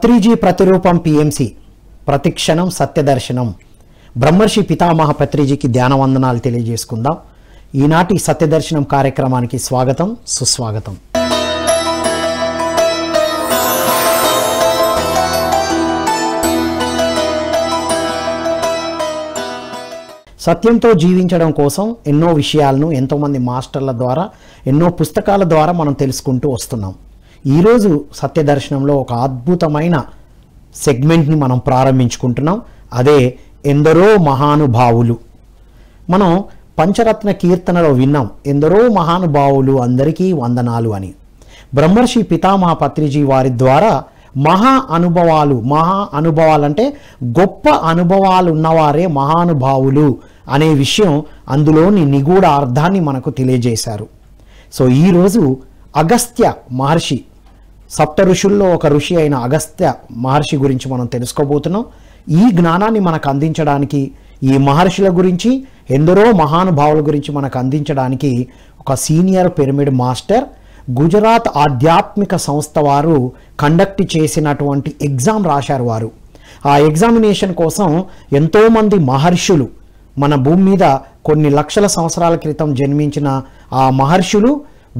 పత్రిజీ ప్రతిరూపం పిఎంసి ప్రతిక్షణం సత్యదర్శనం బ్రహ్మర్షి పితామహ పత్రిజీకి ధ్యానవందనాలు తెలియజేసుకుందాం ఈనాటి సత్యదర్శనం కార్యక్రమానికి స్వాగతం సుస్వాగతం సత్యంతో జీవించడం కోసం ఎన్నో విషయాలను ఎంతోమంది మాస్టర్ల ద్వారా ఎన్నో పుస్తకాల ద్వారా మనం తెలుసుకుంటూ వస్తున్నాం ఈరోజు సత్యదర్శనంలో ఒక అద్భుతమైన సెగ్మెంట్ని మనం ప్రారంభించుకుంటున్నాం అదే ఎందరో మహానుభావులు మనం పంచరత్న కీర్తనలో విన్నాం ఎందరో మహానుభావులు అందరికీ వందనాలు అని బ్రహ్మర్షి పితామహ పత్రిజీ వారి ద్వారా మహా అనుభవాలు మహా అనుభవాలు అంటే గొప్ప అనుభవాలు ఉన్నవారే మహానుభావులు అనే విషయం అందులోని నిగూఢ అర్థాన్ని మనకు తెలియజేశారు సో ఈరోజు అగస్త్య మహర్షి సప్త ఋషుల్లో ఒక ఋషి అయిన అగస్త్య మహర్షి గురించి మనం తెలుసుకోబోతున్నాం ఈ జ్ఞానాన్ని మనకు అందించడానికి ఈ మహర్షుల గురించి ఎందరో మహానుభావుల గురించి మనకు అందించడానికి ఒక సీనియర్ పిరమిడ్ మాస్టర్ గుజరాత్ ఆధ్యాత్మిక సంస్థ వారు కండక్ట్ చేసినటువంటి ఎగ్జామ్ రాశారు వారు ఆ ఎగ్జామినేషన్ కోసం ఎంతోమంది మహర్షులు మన భూమి మీద కొన్ని లక్షల సంవత్సరాల క్రితం జన్మించిన ఆ మహర్షులు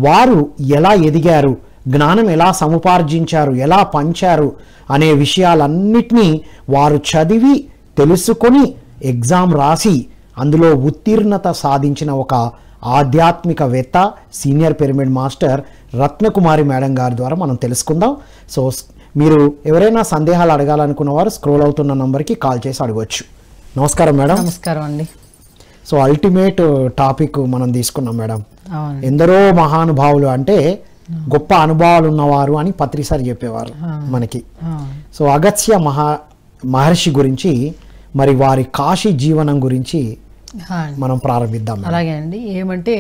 వారు ఎలా ఎదిగారు జ్ఞానం ఎలా సముపార్జించారు ఎలా పంచారు అనే విషయాలన్నిటినీ వారు చదివి తెలుసుకొని ఎగ్జామ్ రాసి అందులో ఉత్తీర్ణత సాధించిన ఒక ఆధ్యాత్మికవేత్త senior pyramid master Ratnakumari madam గారి ద్వారా మనం తెలుసుకుందాం సో మీరు ఎవరైనా సందేహాలు అడగాలనుకున్న వారు స్క్రోల్ అవుతున్న నంబర్కి కాల్ చేసి అడగవచ్చు నమస్కారం మేడం నమస్కారం అండి సో అల్టిమేట్ టాపిక్ uh, మనం తీసుకున్నాం మేడం ఎందరో మహానుభావులు అంటే గొప్ప అనుభవాలు ఉన్నవారు అని పత్రిసారి చెప్పేవారు మనకి సో అగత్య మహా మహర్షి గురించి మరి వారి కాశీ జీవనం గురించి మనం ప్రారంభిద్దాం అలాగే అండి ఏమంటే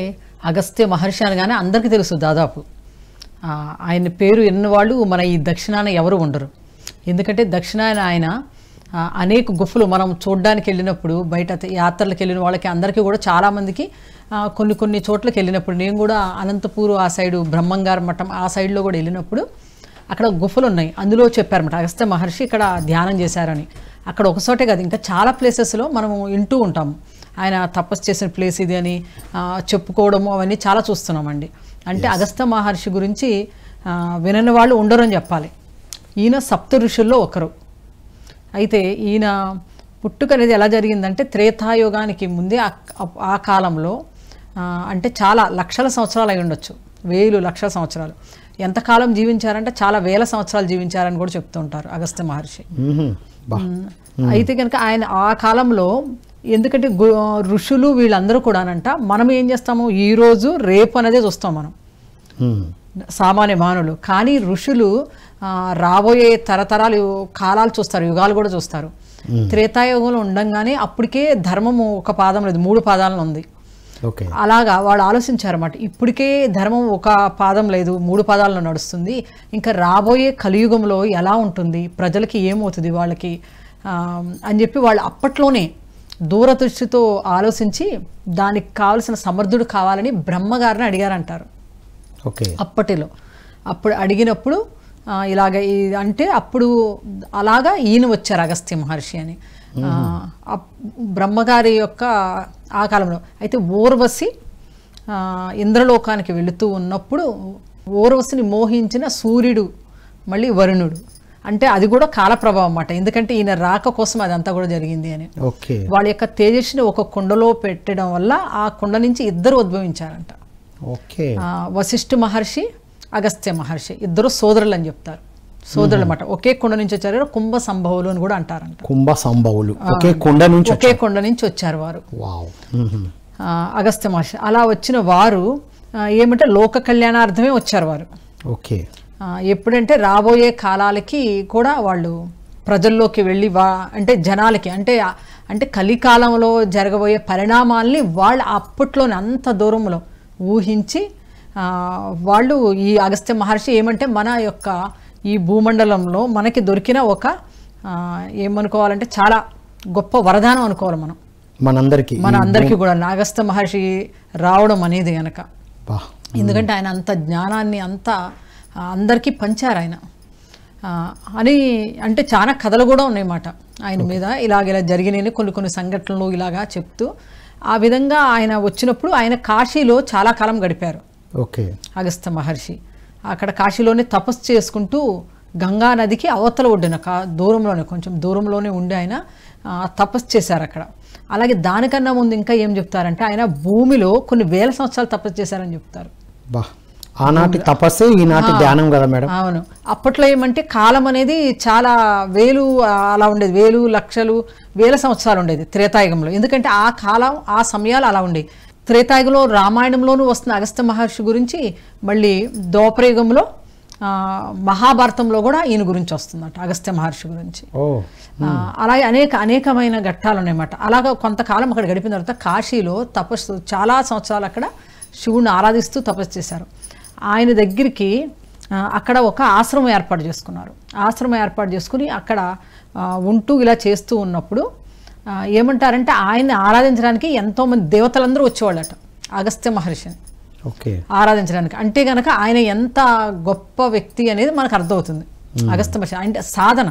అగస్త్య మహర్షి అనగానే అందరికీ తెలుసు దాదాపు ఆయన పేరు ఎన్నో వాళ్ళు మన ఈ దక్షిణాన ఎవరు ఉండరు ఎందుకంటే దక్షిణాయన ఆయన అనేక గుఫలు మనం చూడడానికి వెళ్ళినప్పుడు బయట యాత్రలకు వెళ్ళిన వాళ్ళకి అందరికీ కూడా చాలామందికి కొన్ని కొన్ని చోట్లకి వెళ్ళినప్పుడు నేను కూడా అనంతపూర్ ఆ సైడు బ్రహ్మంగారు మఠం ఆ సైడ్లో కూడా వెళ్ళినప్పుడు అక్కడ గుఫలు ఉన్నాయి అందులో చెప్పారన్నమాట అగస్త్య మహర్షి ఇక్కడ ధ్యానం చేశారని అక్కడ ఒకసోటే కాదు ఇంకా చాలా ప్లేసెస్లో మనం వింటూ ఉంటాము ఆయన తపస్సు చేసిన ప్లేస్ ఇది అని చెప్పుకోవడము అవన్నీ చాలా చూస్తున్నామండి అంటే అగస్త్య మహర్షి గురించి వినని వాళ్ళు ఉండరని చెప్పాలి ఈయన సప్త ఋషుల్లో ఒకరు అయితే ఈయన పుట్టుక అనేది ఎలా జరిగిందంటే త్రేతాయుగానికి ముందే ఆ కాలంలో అంటే చాలా లక్షల సంవత్సరాలు అయి ఉండొచ్చు వేలు లక్షల సంవత్సరాలు ఎంతకాలం జీవించారంటే చాలా వేల సంవత్సరాలు జీవించారని కూడా చెప్తుంటారు అగస్త్య మహర్షి అయితే కనుక ఆయన ఆ కాలంలో ఎందుకంటే ఋషులు వీళ్ళందరూ కూడానంట మనం ఏం చేస్తాము ఈరోజు రేపు అనేదే చూస్తాం మనం సామాన్య మానవులు కానీ ఋషులు రాబోయే తరతరాలు కాలాలు చూస్తారు యుగాలు కూడా చూస్తారు త్రేతాయుగంలో ఉండంగానే అప్పటికే ధర్మము ఒక పాదం లేదు మూడు పాదాలను ఉంది అలాగా వాళ్ళు ఆలోచించారన్నమాట ఇప్పటికే ధర్మం ఒక పాదం లేదు మూడు పాదాల్లో నడుస్తుంది ఇంకా రాబోయే కలియుగంలో ఎలా ఉంటుంది ప్రజలకి ఏమవుతుంది వాళ్ళకి అని చెప్పి వాళ్ళు అప్పట్లోనే దూరదృష్టితో ఆలోచించి దానికి కావలసిన సమర్థుడు కావాలని బ్రహ్మగారిని అడిగారంటారు ఓకే అప్పటిలో అప్పుడు అడిగినప్పుడు ఇలాగ అంటే అప్పుడు అలాగా ఈయన వచ్చారు అగస్త్య మహర్షి అని బ్రహ్మగారి యొక్క ఆ కాలంలో అయితే ఊర్వశి ఇంద్రలోకానికి వెళుతూ ఉన్నప్పుడు ఊర్వశిని మోహించిన సూర్యుడు మళ్ళీ వరుణుడు అంటే అది కూడా కాల ప్రభావం అన్నమాట ఎందుకంటే ఈయన రాక కోసం అదంతా కూడా జరిగింది అని వాళ్ళ యొక్క తేజస్సుని ఒక కుండలో పెట్టడం వల్ల ఆ కుండ నుంచి ఇద్దరు ఉద్భవించారంట ఓకే వశిష్ఠ మహర్షి అగస్త్య మహర్షి ఇద్దరు సోదరులు అని చెప్తారు సోదరులు అన్నమాట ఒకే కుండ నుంచి వచ్చారు కుంభ సంభవులు అని కూడా అంటారు కుంభ సంభవులు ఒకే కుండ నుంచి ఒకే కుండ నుంచి వచ్చారు వారు అగస్త్య మహర్షి అలా వచ్చిన వారు ఏమంటే లోక కళ్యాణార్థమే వచ్చారు వారు ఓకే ఎప్పుడంటే రాబోయే కాలాలకి కూడా వాళ్ళు ప్రజల్లోకి వెళ్ళి వా అంటే జనాలకి అంటే అంటే కలికాలంలో జరగబోయే పరిణామాల్ని వాళ్ళు అప్పట్లోనే అంత దూరంలో ఊహించి వాళ్ళు ఈ అగస్త్య మహర్షి ఏమంటే మన యొక్క ఈ భూమండలంలో మనకి దొరికిన ఒక ఏమనుకోవాలంటే చాలా గొప్ప వరదానం అనుకోవాలి మనం మనందరికీ మన అందరికీ కూడా అగస్త్య మహర్షి రావడం అనేది గనక ఎందుకంటే ఆయన అంత జ్ఞానాన్ని అంత అందరికీ పంచారు ఆయన అని అంటే చాలా కథలు కూడా ఉన్నాయన్నమాట ఆయన మీద ఇలాగ ఇలా జరిగినాయని కొన్ని కొన్ని సంఘటనలు ఇలాగా చెప్తూ ఆ విధంగా ఆయన వచ్చినప్పుడు ఆయన కాశీలో చాలా కాలం గడిపారు ఓకే అగస్త మహర్షి అక్కడ కాశీలోనే తపస్సు చేసుకుంటూ గంగా నదికి అవతల ఒడ్డిన కా దూరంలోనే కొంచెం దూరంలోనే ఉండి ఆయన తపస్సు చేశారు అక్కడ అలాగే దానికన్నా ముందు ఇంకా ఏం చెప్తారంటే ఆయన భూమిలో కొన్ని వేల సంవత్సరాలు తపస్సు చేశారని చెప్తారు ఆనాటి తపస్సే ఈనాటి ధ్యానం కదా మేడం అవును అప్పట్లో ఏమంటే కాలం అనేది చాలా వేలు అలా ఉండేది వేలు లక్షలు వేల సంవత్సరాలు ఉండేది త్రేతాయుగంలో ఎందుకంటే ఆ కాలం ఆ సమయాలు అలా ఉండేవి త్రేతాయుగంలో రామాయణంలోనూ వస్తున్న అగస్త మహర్షి గురించి మళ్ళీ దోపరయుగంలో మహాభారతంలో కూడా ఈయన గురించి వస్తుందట అగస్త్య మహర్షి గురించి అలాగే అనేక అనేకమైన ఘట్టాలు ఉన్నాయన్నమాట అలాగ కొంతకాలం అక్కడ గడిపిన తర్వాత కాశీలో తపస్సు చాలా సంవత్సరాలు అక్కడ శివుణ్ణి ఆరాధిస్తూ తపస్సు చేశారు ఆయన దగ్గరికి అక్కడ ఒక ఆశ్రమం ఏర్పాటు చేసుకున్నారు ఆశ్రమం ఏర్పాటు చేసుకుని అక్కడ ఉంటూ ఇలా చేస్తూ ఉన్నప్పుడు ఏమంటారంటే ఆయన్ని ఆరాధించడానికి ఎంతో మంది దేవతలందరూ వచ్చేవాళ్ళట అగస్త్య మహర్షిని ఓకే ఆరాధించడానికి అంటే గనక ఆయన ఎంత గొప్ప వ్యక్తి అనేది మనకు అర్థమవుతుంది అగస్త్య మహర్షి అంటే సాధన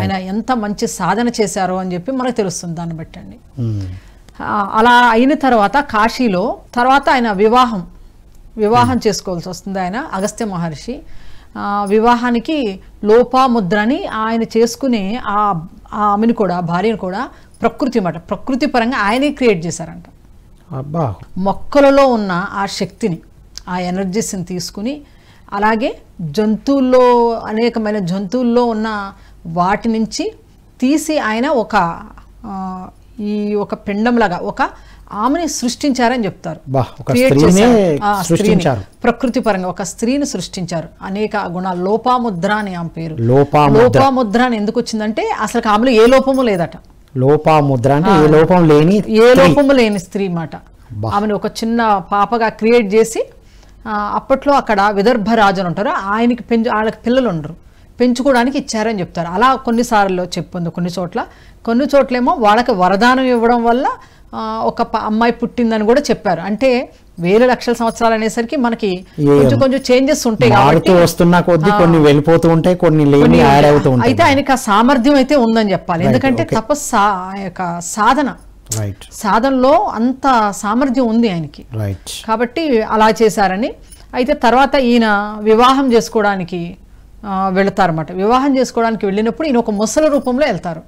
ఆయన ఎంత మంచి సాధన చేశారో అని చెప్పి మనకు తెలుస్తుంది దాన్ని అండి అలా అయిన తర్వాత కాశీలో తర్వాత ఆయన వివాహం వివాహం చేసుకోవాల్సి వస్తుంది ఆయన అగస్త్య మహర్షి వివాహానికి లోపాముద్రని ఆయన చేసుకునే ఆ ఆమెను కూడా భార్యను కూడా ప్రకృతి మాట ప్రకృతి పరంగా ఆయనే క్రియేట్ చేశారంట మొక్కలలో ఉన్న ఆ శక్తిని ఆ ఎనర్జీస్ని తీసుకుని అలాగే జంతువుల్లో అనేకమైన జంతువుల్లో ఉన్న వాటి నుంచి తీసి ఆయన ఒక ఈ ఒక పిండంలాగా ఒక ఆమెని సృష్టించారని చెప్తారు ప్రకృతి పరంగా ఒక స్త్రీని సృష్టించారు అనేక గుణాలు లోపాముద్ర అని ఆమె పేరు లోపాముద్ర అని ఎందుకు వచ్చిందంటే అసలు ఆమెలో ఏ లోపము లేదట లోపాముద్ర అంటే ఏ లోపం లేని ఏ లోపము లేని స్త్రీ మాట ఆమెను ఒక చిన్న పాపగా క్రియేట్ చేసి అప్పట్లో అక్కడ విదర్భ రాజు అని ఉంటారు ఆయనకి పెంచు వాళ్ళకి పిల్లలు ఉండరు పెంచుకోవడానికి ఇచ్చారని చెప్తారు అలా కొన్నిసార్లు చెప్పుంది కొన్ని చోట్ల కొన్ని చోట్లేమో వాళ్ళకి వరదానం ఇవ్వడం వల్ల ఒక అమ్మాయి పుట్టిందని కూడా చెప్పారు అంటే వేల లక్షల సంవత్సరాలు అనేసరికి మనకి కొంచెం కొంచెం చేంజెస్ ఉంటాయి వస్తున్న కొద్ది కొన్ని వెళ్ళిపోతూ ఉంటాయి కొన్ని లేని అవుతూ అయితే ఆయనకి ఆ సామర్థ్యం అయితే ఉందని చెప్పాలి ఎందుకంటే తపస్ సాధన సాధనలో అంత సామర్థ్యం ఉంది ఆయనకి కాబట్టి అలా చేశారని అయితే తర్వాత ఈయన వివాహం చేసుకోవడానికి వెళతారన్నమాట వివాహం చేసుకోవడానికి వెళ్ళినప్పుడు ఈయన ఒక ముసల రూపంలో వెళ్తారు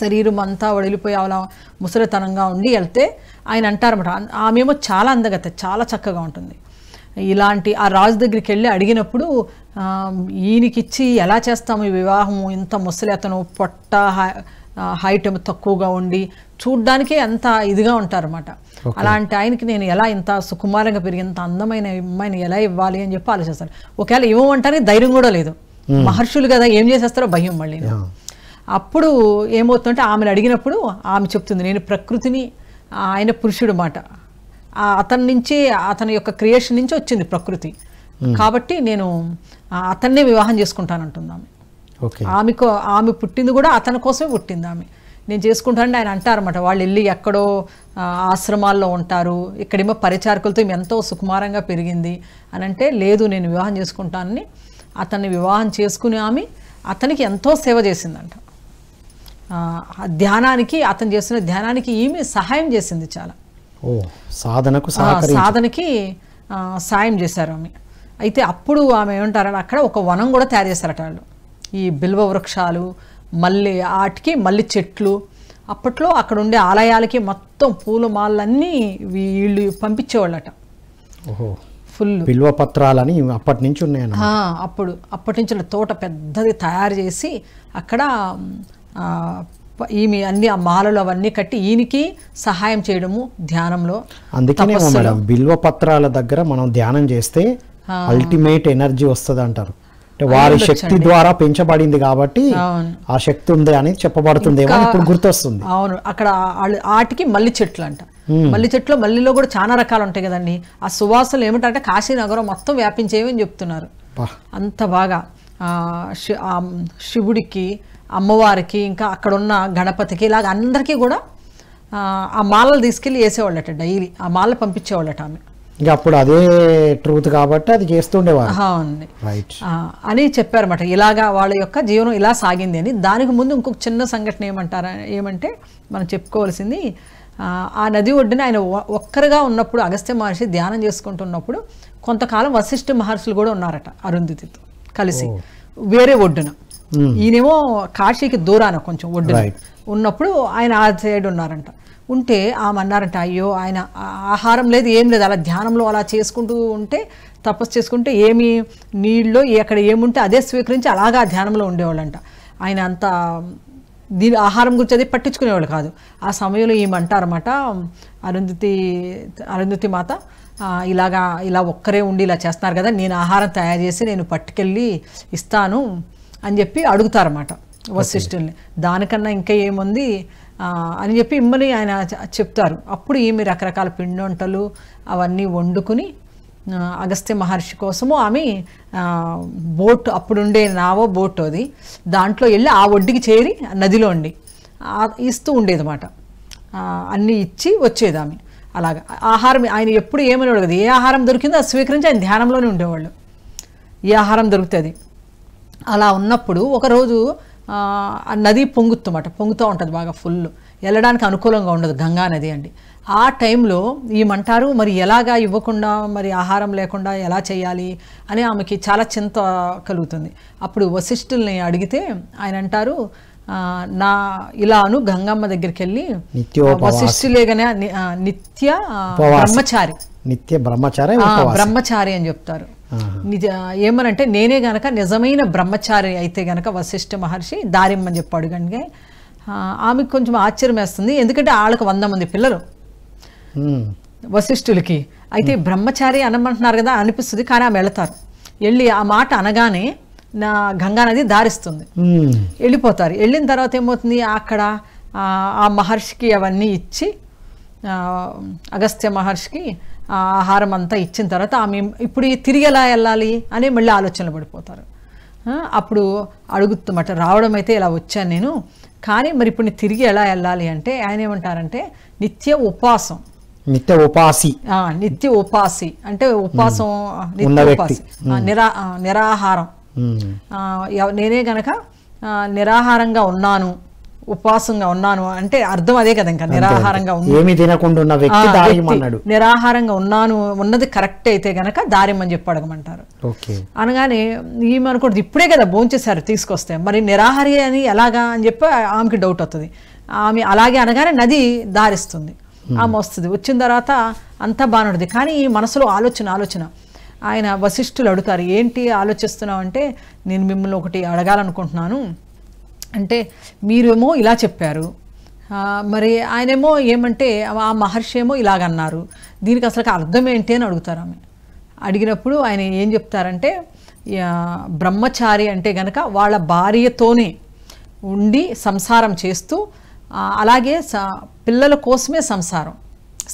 శరీరం అంతా వడిలిపోయి అలా ముసలితనంగా ఉండి వెళ్తే ఆయన అంటారన్నమాట ఆమెమో చాలా అందగత చాలా చక్కగా ఉంటుంది ఇలాంటి ఆ రాజు దగ్గరికి వెళ్ళి అడిగినప్పుడు ఈయనకిచ్చి ఎలా చేస్తాము ఈ వివాహము ఇంత ముసలి అతను పొట్ట హైట్ తక్కువగా ఉండి చూడ్డానికే అంత ఇదిగా ఉంటారన్నమాట అలాంటి ఆయనకి నేను ఎలా ఇంత సుకుమారంగా పెరిగి ఇంత అందమైన అమ్మాయిని ఎలా ఇవ్వాలి అని చెప్పి ఆలోచిస్తారు ఒకవేళ ఇవ్వమంటానే ధైర్యం కూడా లేదు మహర్షులు కదా ఏం చేసేస్తారో భయం మళ్ళీ అప్పుడు ఏమవుతుందంటే ఆమెను అడిగినప్పుడు ఆమె చెప్తుంది నేను ప్రకృతిని ఆయన పురుషుడు మాట అతని నుంచి అతని యొక్క క్రియేషన్ నుంచి వచ్చింది ప్రకృతి కాబట్టి నేను అతన్నే వివాహం చేసుకుంటానంటుంది ఆమె ఆమెకు ఆమె పుట్టింది కూడా అతని కోసమే పుట్టింది ఆమె నేను చేసుకుంటానంటే ఆయన అంటారన్నమాట వాళ్ళు వెళ్ళి ఎక్కడో ఆశ్రమాల్లో ఉంటారు ఇక్కడేమో పరిచారకులతో ఎంతో సుకుమారంగా పెరిగింది అని అంటే లేదు నేను వివాహం చేసుకుంటానని అతన్ని వివాహం చేసుకుని ఆమె అతనికి ఎంతో సేవ చేసిందంట ధ్యానానికి అతను చేస్తున్న ధ్యానానికి ఈమె సహాయం చేసింది చాలా సాధనకు సాధనకి సాయం చేశారు ఆమె అయితే అప్పుడు ఆమె ఏమంటారని అక్కడ ఒక వనం కూడా తయారు చేశారట వాళ్ళు ఈ బిల్వ వృక్షాలు మళ్ళీ ఆటికి మళ్ళీ చెట్లు అప్పట్లో అక్కడ ఉండే ఆలయాలకి మొత్తం పూల మాలన్నీ వీళ్ళు పంపించేవాళ్ళట ఫుల్ బిల్వ పత్రాలని అప్పటి నుంచి ఉన్నాయన్న అప్పుడు అప్పటి నుంచి తోట పెద్దది తయారు చేసి అక్కడ ఈమె అన్ని ఆ మాలలు అవన్నీ కట్టి ఈయనకి సహాయం చేయడము ధ్యానంలో అందుకనే మేడం బిల్వ పత్రాల దగ్గర మనం ధ్యానం చేస్తే అల్టిమేట్ ఎనర్జీ వస్తుంది అంటారు అంటే వారి శక్తి ద్వారా పెంచబడింది కాబట్టి ఆ శక్తి ఉంది అని చెప్పబడుతుంది ఇప్పుడు గుర్తొస్తుంది అవును అక్కడ ఆటికి మల్లి చెట్లు అంట మల్లి చెట్లు మల్లిలో కూడా చాలా రకాలు ఉంటాయి కదండి ఆ సువాసనలు ఏమిటంటే కాశీనగరం మొత్తం వ్యాపించేవి అని చెప్తున్నారు అంత బాగా శివుడికి అమ్మవారికి ఇంకా అక్కడున్న గణపతికి ఇలాగ అందరికీ కూడా ఆ మాలలు తీసుకెళ్ళి వేసేవాళ్ళట డైలీ ఆ మాల పంపించేవాళ్ళట ఆమె అప్పుడు అదే ట్రూత్ కాబట్టి అది చేస్తుండేవాళ్ళు అని చెప్పారన్నమాట ఇలాగా వాళ్ళ యొక్క జీవనం ఇలా సాగింది అని దానికి ముందు ఇంకొక చిన్న సంఘటన ఏమంటారా ఏమంటే మనం చెప్పుకోవాల్సింది ఆ నది ఒడ్డున ఆయన ఒక్కరుగా ఉన్నప్పుడు అగస్త్య మహర్షి ధ్యానం చేసుకుంటున్నప్పుడు కొంతకాలం వశిష్ఠ మహర్షులు కూడా ఉన్నారట అరుంధతితో కలిసి వేరే ఒడ్డున Hmm. ఈయనేమో కాశీకి దూరాన కొంచెం ఒడ్డు ఉన్నప్పుడు ఆయన ఆ సైడ్ ఉన్నారంట ఉంటే ఆమె అన్నారంట అయ్యో ఆయన ఆహారం లేదు ఏం లేదు అలా ధ్యానంలో అలా చేసుకుంటూ ఉంటే తపస్సు చేసుకుంటే ఏమి నీళ్ళు ఎక్కడ ఏముంటే అదే స్వీకరించి అలాగా ధ్యానంలో ఉండేవాళ్ళంట ఆయన అంత దీని ఆహారం గురించి అది పట్టించుకునేవాళ్ళు కాదు ఆ సమయంలో ఏమంటారన్నమాట అరుంధతి అరుంధతి మాత ఇలాగా ఇలా ఒక్కరే ఉండి ఇలా చేస్తున్నారు కదా నేను ఆహారం తయారు చేసి నేను పట్టుకెళ్ళి ఇస్తాను అని చెప్పి అడుగుతారన్నమాట వశిష్ఠుల్ని దానికన్నా ఇంకా ఏముంది అని చెప్పి ఇమ్మని ఆయన చెప్తారు అప్పుడు ఈమె రకరకాల పిండొంటలు అవన్నీ వండుకుని అగస్త్య మహర్షి కోసము ఆమె బోట్ అప్పుడుండే నావో బోట్ అది దాంట్లో వెళ్ళి ఆ ఒడ్డుకి చేరి నదిలో ఉండి ఇస్తూ ఉండేదన్నమాట అన్నీ ఇచ్చి వచ్చేది ఆమె అలాగ ఆహారం ఆయన ఎప్పుడు ఏమని అడగదు ఏ ఆహారం దొరికిందో అది స్వీకరించి ఆయన ధ్యానంలోనే ఉండేవాళ్ళు ఏ ఆహారం దొరుకుతుంది అలా ఉన్నప్పుడు ఒకరోజు నది పొంగుతుందన్నమాట పొంగుతూ ఉంటుంది బాగా ఫుల్ వెళ్ళడానికి అనుకూలంగా ఉండదు గంగా నది అండి ఆ టైంలో ఈమంటారు మరి ఎలాగా ఇవ్వకుండా మరి ఆహారం లేకుండా ఎలా చేయాలి అని ఆమెకి చాలా చింత కలుగుతుంది అప్పుడు వశిష్ఠుల్ని అడిగితే ఆయన అంటారు నా ఇలా అను గంగమ్మ దగ్గరికి వెళ్ళి వశిష్ఠులేగానే నిత్య బ్రహ్మచారి నిత్య బ్రహ్మచారి బ్రహ్మచారి అని చెప్తారు నిజ ఏమనంటే నేనే గనక నిజమైన బ్రహ్మచారి అయితే గనక వశిష్ఠ మహర్షి దారిమ్మని చెప్పాడు కనుక ఆమెకు కొంచెం ఆశ్చర్యం వేస్తుంది ఎందుకంటే వాళ్ళకు వంద మంది పిల్లలు వశిష్ఠులకి అయితే బ్రహ్మచారి అనమంటున్నారు కదా అనిపిస్తుంది కానీ ఆమె వెళతారు వెళ్ళి ఆ మాట అనగానే నా గంగా నది దారిస్తుంది వెళ్ళిపోతారు వెళ్ళిన తర్వాత ఏమవుతుంది అక్కడ ఆ మహర్షికి అవన్నీ ఇచ్చి అగస్త్య మహర్షికి ఆహారం అంతా ఇచ్చిన తర్వాత ఆమె ఇప్పుడు తిరిగి ఎలా వెళ్ళాలి అని మళ్ళీ ఆలోచనలు పడిపోతారు అప్పుడు అడుగుతున్నమాట రావడం అయితే ఇలా వచ్చాను నేను కానీ మరి ఇప్పుడు తిరిగి ఎలా వెళ్ళాలి అంటే ఆయన ఏమంటారంటే నిత్య ఉపాసం నిత్య ఉపాసి నిత్య ఉపాసి అంటే ఉపాసం నిత్య ఉపాసి నిరా నిరాహారం నేనే గనక నిరాహారంగా ఉన్నాను ఉపవాసంగా ఉన్నాను అంటే అర్థం అదే కదా ఇంకా నిరాహారంగా ఏమి తినకుండా నిరాహారంగా ఉన్నాను ఉన్నది కరెక్ట్ అయితే గనక దారిమని చెప్పి అడగమంటారు అనగానే ఈమె అనుకోండి ఇప్పుడే కదా భోంచేశారు తీసుకొస్తే మరి నిరాహారి అని ఎలాగా అని చెప్పి ఆమెకి డౌట్ అవుతుంది ఆమె అలాగే అనగానే నది దారిస్తుంది ఆమె వస్తుంది వచ్చిన తర్వాత అంతా బాగుంటుంది కానీ ఈ మనసులో ఆలోచన ఆలోచన ఆయన వశిష్ఠులు అడుగుతారు ఏంటి ఆలోచిస్తున్నావు అంటే నేను మిమ్మల్ని ఒకటి అడగాలనుకుంటున్నాను అంటే మీరేమో ఇలా చెప్పారు మరి ఆయనేమో ఏమంటే ఆ మహర్షి ఏమో ఇలాగన్నారు దీనికి అసలు అర్థం ఏంటి అని అడుగుతారు ఆమె అడిగినప్పుడు ఆయన ఏం చెప్తారంటే బ్రహ్మచారి అంటే గనక వాళ్ళ భార్యతోనే ఉండి సంసారం చేస్తూ అలాగే పిల్లల కోసమే సంసారం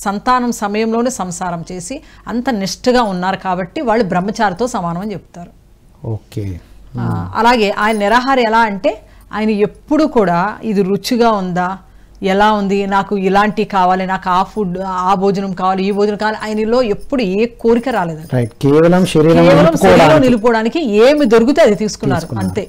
సంతానం సమయంలోనే సంసారం చేసి అంత నిష్ఠగా ఉన్నారు కాబట్టి వాళ్ళు బ్రహ్మచారితో సమానం అని చెప్తారు ఓకే అలాగే ఆయన నిరాహార ఎలా అంటే ఆయన ఎప్పుడు కూడా ఇది రుచిగా ఉందా ఎలా ఉంది నాకు ఇలాంటి కావాలి నాకు ఆ ఫుడ్ ఆ భోజనం కావాలి ఈ భోజనం కావాలి ఆయనలో ఎప్పుడు ఏ కోరిక రాలేదు కేవలం శరీరం నిలుపుకోవడానికి ఏమి దొరికితే అది తీసుకున్నారు అంతే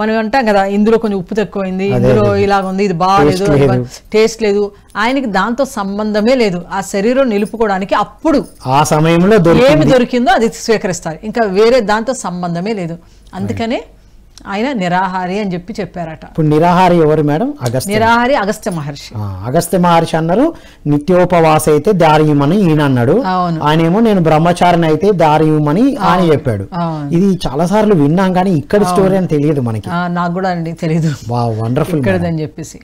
మనం అంటాం కదా ఇందులో కొంచెం ఉప్పు తక్కువైంది ఇందులో ఇలాగ ఉంది ఇది బాగాలేదు టేస్ట్ లేదు ఆయనకి దాంతో సంబంధమే లేదు ఆ శరీరం నిలుపుకోవడానికి అప్పుడు ఆ సమయంలో ఏమి దొరికిందో అది స్వీకరిస్తారు ఇంకా వేరే దాంతో సంబంధమే లేదు అందుకనే ఆయన నిరాహారి అని చెప్పి చెప్పారట ఇప్పుడు నిరాహారి ఎవరు మేడం అగస్త్య నిరాహారి అగస్త్య మహర్షి అగస్త్య మహర్షి అన్నారు నిత్యోపవాస అయితే దారియుమని ఈయన అన్నాడు ఆయన ఏమో నేను బ్రహ్మచారిని అయితే దారియుమని ఆయన చెప్పాడు ఇది చాలా సార్లు విన్నాం కానీ ఇక్కడ స్టోరీ అని తెలియదు మనకి నాకు కూడా అండి తెలియదు వండర్ఫుల్ ఇక్కడదని చెప్పేసి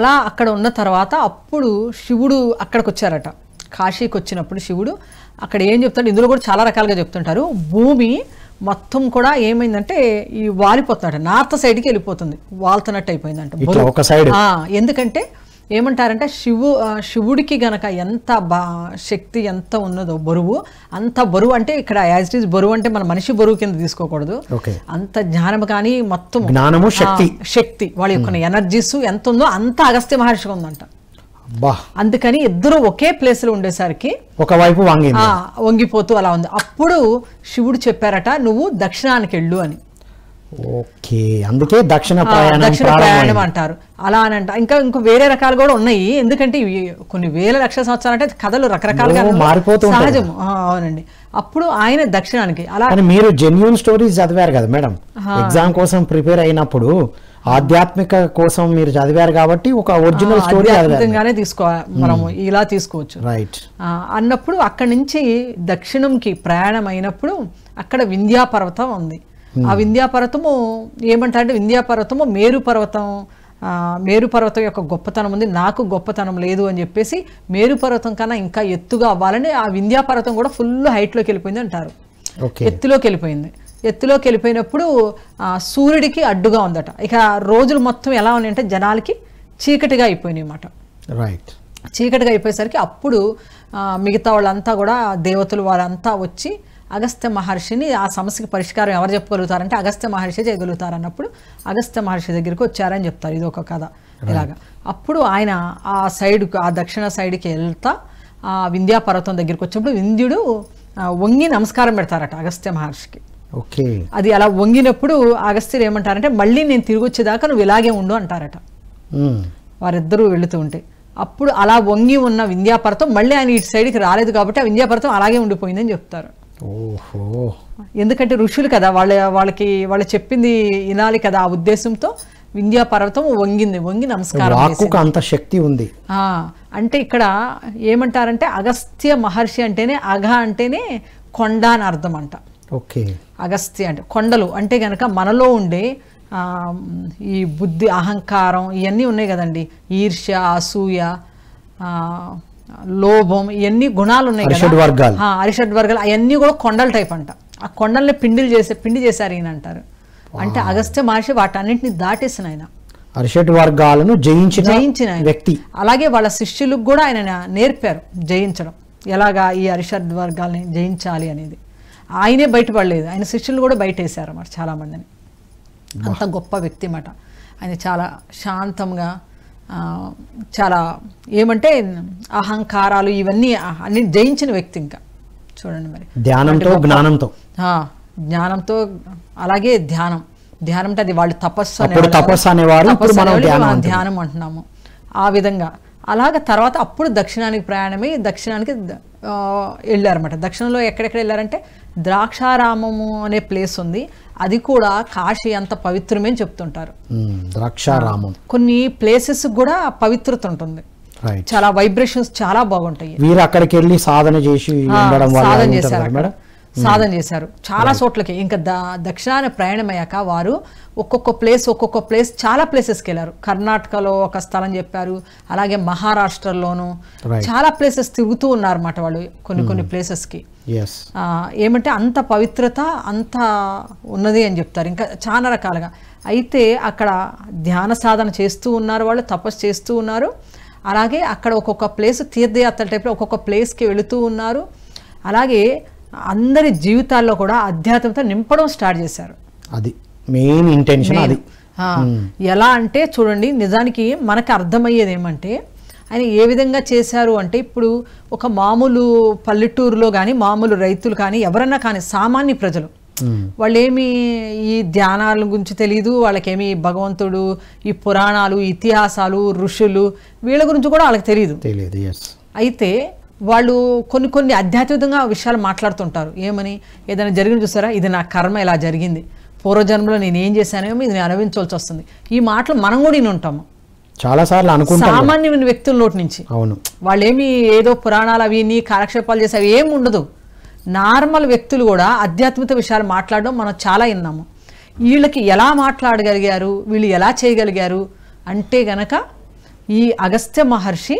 అలా అక్కడ ఉన్న తర్వాత అప్పుడు శివుడు అక్కడికి వచ్చారట కాశీకి వచ్చినప్పుడు శివుడు అక్కడ ఏం చెప్తాడు ఇందులో కూడా చాలా రకాలుగా చెప్తుంటారు భూమి మొత్తం కూడా ఏమైందంటే ఈ వాలిపోతున్నాడు నార్త్ సైడ్కి వెళ్ళిపోతుంది వాల్తున్నట్టు అయిపోయిందంట ఎందుకంటే ఏమంటారంటే శివు శివుడికి గనక ఎంత బా శక్తి ఎంత ఉన్నదో బరువు అంత బరువు అంటే ఇక్కడ యాజ్ ఇట్ ఈస్ బరువు అంటే మన మనిషి బరువు కింద తీసుకోకూడదు అంత జ్ఞానం కానీ మొత్తం జ్ఞానము శక్తి శక్తి వాళ్ళ యొక్క ఎనర్జీస్ ఎంత ఉందో అంత అగస్త్య మహర్షిగా ఉందంట అందుకని ఇద్దరు ఒకే ప్లేస్ లో ఉండేసరికి ఒకవైపు వంగిపోతూ అలా ఉంది అప్పుడు శివుడు చెప్పారట నువ్వు దక్షిణానికి వెళ్ళు అని ఓకే అందుకే దక్షిణ ప్రయాణం దక్షిణ ప్రయాణం అంటారు అలా అని అంట ఇంకా ఇంకో వేరే రకాలు కూడా ఉన్నాయి ఎందుకంటే కొన్ని వేల లక్షల సంవత్సరాలు అంటే కథలు రకరకాలుగా మారిపోతూ సహజం అవునండి అప్పుడు ఆయన దక్షిణానికి అలా మీరు జెన్యున్ స్టోరీస్ చదివారు కదా మేడం ఎగ్జామ్ కోసం ప్రిపేర్ అయినప్పుడు ఆధ్యాత్మిక కోసం మీరు చదివారు కాబట్టి ఒక ఒరిజినల్ స్టోరీ ఆధ్యాత్మికంగానే తీసుకో మనము hmm. ఇలా తీసుకోవచ్చు రైట్ అన్నప్పుడు అక్కడి నుంచి దక్షిణంకి ప్రయాణం అయినప్పుడు అక్కడ వింధ్యా పర్వతం ఉంది ఆ hmm. వింధ్యా పర్వతము ఏమంటారంటే వింధ్యా పర్వతము మేరు పర్వతం మేరు పర్వతం యొక్క గొప్పతనం ఉంది నాకు గొప్పతనం లేదు అని చెప్పేసి మేరు పర్వతం కన్నా ఇంకా ఎత్తుగా అవ్వాలని ఆ వింధ్యా పర్వతం కూడా ఫుల్ హైట్లోకి వెళ్ళిపోయింది అంటారు ఎత్తులోకి వెళ్ళిపోయింది ఎత్తులోకి వెళ్ళిపోయినప్పుడు సూర్యుడికి అడ్డుగా ఉందట ఇక రోజులు మొత్తం ఎలా ఉన్నాయంటే జనాలకి చీకటిగా అయిపోయినాయి అన్నమాట రైట్ చీకటిగా అయిపోయేసరికి అప్పుడు మిగతా వాళ్ళంతా కూడా దేవతలు వారంతా వచ్చి అగస్త్య మహర్షిని ఆ సమస్యకి పరిష్కారం ఎవరు చెప్పగలుగుతారంటే అగస్త్య మహర్షి చేయగలుగుతారు అన్నప్పుడు అగస్త్య మహర్షి దగ్గరికి వచ్చారని చెప్తారు ఇది ఒక కథ ఇలాగా అప్పుడు ఆయన ఆ సైడ్కు ఆ దక్షిణ సైడ్కి వెళ్తా ఆ వింధ్యా పర్వతం దగ్గరికి వచ్చినప్పుడు వింధ్యుడు వంగి నమస్కారం పెడతారట అగస్త్య మహర్షికి ఓకే అది అలా వంగినప్పుడు అగస్త్యులు ఏమంటారంటే మళ్ళీ నేను తిరిగి వచ్చేదాకా నువ్వు ఇలాగే ఉండు అంటారట వారిద్దరూ వెళుతూ ఉంటే అప్పుడు అలా వంగి ఉన్న వింధ్యాపరతం మళ్ళీ ఆయన ఇటు సైడ్కి రాలేదు కాబట్టి ఆ వింధ్యాపరతం అలాగే ఉండిపోయిందని చెప్తారు ఓహో ఎందుకంటే ఋషులు కదా వాళ్ళ వాళ్ళకి వాళ్ళు చెప్పింది వినాలి కదా ఆ ఉద్దేశంతో వింధ్యా పర్వతం వంగింది వంగి నమస్కారం అంత శక్తి ఉంది అంటే ఇక్కడ ఏమంటారంటే అగస్త్య మహర్షి అంటేనే అఘ అంటేనే కొండ అని అర్థం అంట ఓకే అగస్త్య అంటే కొండలు అంటే కనుక మనలో ఉండే ఈ బుద్ధి అహంకారం ఇవన్నీ ఉన్నాయి కదండి ఈర్ష్య అసూయ లోభం ఇవన్నీ గుణాలు ఉన్నాయి కదా అరిషడ్ వర్గాలు అవన్నీ కూడా కొండల టైప్ అంట ఆ కొండల్ని పిండిలు చేసే పిండి చేశారు ఈయన అంటారు అంటే అగస్త్య మహర్షి వాటన్నింటిని దాటేసిన ఆయన అరిషడ్ వర్గాలను జయించి జయించిన వ్యక్తి అలాగే వాళ్ళ శిష్యులకు కూడా ఆయన నేర్పారు జయించడం ఎలాగా ఈ అరిషడ్ వర్గాల్ని జయించాలి అనేది ఆయనే బయటపడలేదు ఆయన శిష్యులు కూడా బయటేశారు అన్నమాట చాలామందిని అంత గొప్ప వ్యక్తి అన్నమాట ఆయన చాలా శాంతంగా చాలా ఏమంటే అహంకారాలు ఇవన్నీ అన్ని జయించిన వ్యక్తి ఇంకా చూడండి మరి ధ్యానంతో జ్ఞానంతో జ్ఞానంతో అలాగే ధ్యానం ధ్యానం అంటే అది వాళ్ళు తపస్సు తపస్సు అనేవారు ధ్యానం అంటున్నాము ఆ విధంగా అలాగ తర్వాత అప్పుడు దక్షిణానికి ప్రయాణమై దక్షిణానికి వెళ్ళారన్నమాట దక్షిణంలో ఎక్కడెక్కడ వెళ్ళారంటే ద్రాక్షారామము అనే ప్లేస్ ఉంది అది కూడా కాశీ అంత పవిత్రమే చెప్తుంటారు ద్రాక్షారామం కొన్ని ప్లేసెస్ కూడా పవిత్రత ఉంటుంది చాలా వైబ్రేషన్స్ చాలా బాగుంటాయి వీరు అక్కడికి వెళ్ళి సాధన చేసి సాధన చేశారు సాధన చేశారు చాలా చోట్లకి ఇంకా దక్షిణాన ప్రయాణం అయ్యాక వారు ఒక్కొక్క ప్లేస్ ఒక్కొక్క ప్లేస్ చాలా ప్లేసెస్కి వెళ్ళారు కర్ణాటకలో ఒక స్థలం చెప్పారు అలాగే మహారాష్ట్రలోను చాలా ప్లేసెస్ తిరుగుతూ ఉన్నారన్నమాట వాళ్ళు కొన్ని కొన్ని hmm. ప్లేసెస్కి ఏమంటే అంత పవిత్రత అంత ఉన్నది అని చెప్తారు ఇంకా చాలా రకాలుగా అయితే అక్కడ ధ్యాన సాధన చేస్తూ ఉన్నారు వాళ్ళు తపస్సు చేస్తూ ఉన్నారు అలాగే అక్కడ ఒక్కొక్క ప్లేస్ తీర్థయాత్ర టైప్లో ఒక్కొక్క ప్లేస్కి వెళుతూ ఉన్నారు అలాగే అందరి జీవితాల్లో కూడా అధ్యాత్మత నింపడం స్టార్ట్ చేశారు అది మెయిన్ ఇంటెన్షన్ అది ఎలా అంటే చూడండి నిజానికి మనకు అర్థమయ్యేది ఏమంటే ఆయన ఏ విధంగా చేశారు అంటే ఇప్పుడు ఒక మామూలు పల్లెటూరులో కానీ మామూలు రైతులు కానీ ఎవరన్నా కానీ సామాన్య ప్రజలు వాళ్ళేమి ఈ ధ్యానాల గురించి తెలియదు వాళ్ళకేమి భగవంతుడు ఈ పురాణాలు ఇతిహాసాలు ఋషులు వీళ్ళ గురించి కూడా వాళ్ళకి తెలియదు తెలియదు అయితే వాళ్ళు కొన్ని కొన్ని ఆధ్యాత్మికంగా విషయాలు మాట్లాడుతుంటారు ఏమని ఏదైనా జరిగిన చూసారా ఇది నా కర్మ ఇలా జరిగింది పూర్వజన్మలో నేను ఏం చేశానో ఇది నేను అనుభవించవలసి వస్తుంది ఈ మాటలు మనం కూడా ఉంటాము చాలాసార్లు అనుకుంటాం సామాన్యమైన వ్యక్తుల నోటి నుంచి అవును వాళ్ళేమి ఏదో పురాణాలు అవి నీ కాలక్షేపాలు చేసి అవి ఏమి ఉండదు నార్మల్ వ్యక్తులు కూడా ఆధ్యాత్మిక విషయాలు మాట్లాడడం మనం చాలా విన్నాము వీళ్ళకి ఎలా మాట్లాడగలిగారు వీళ్ళు ఎలా చేయగలిగారు అంటే గనక ఈ అగస్త్య మహర్షి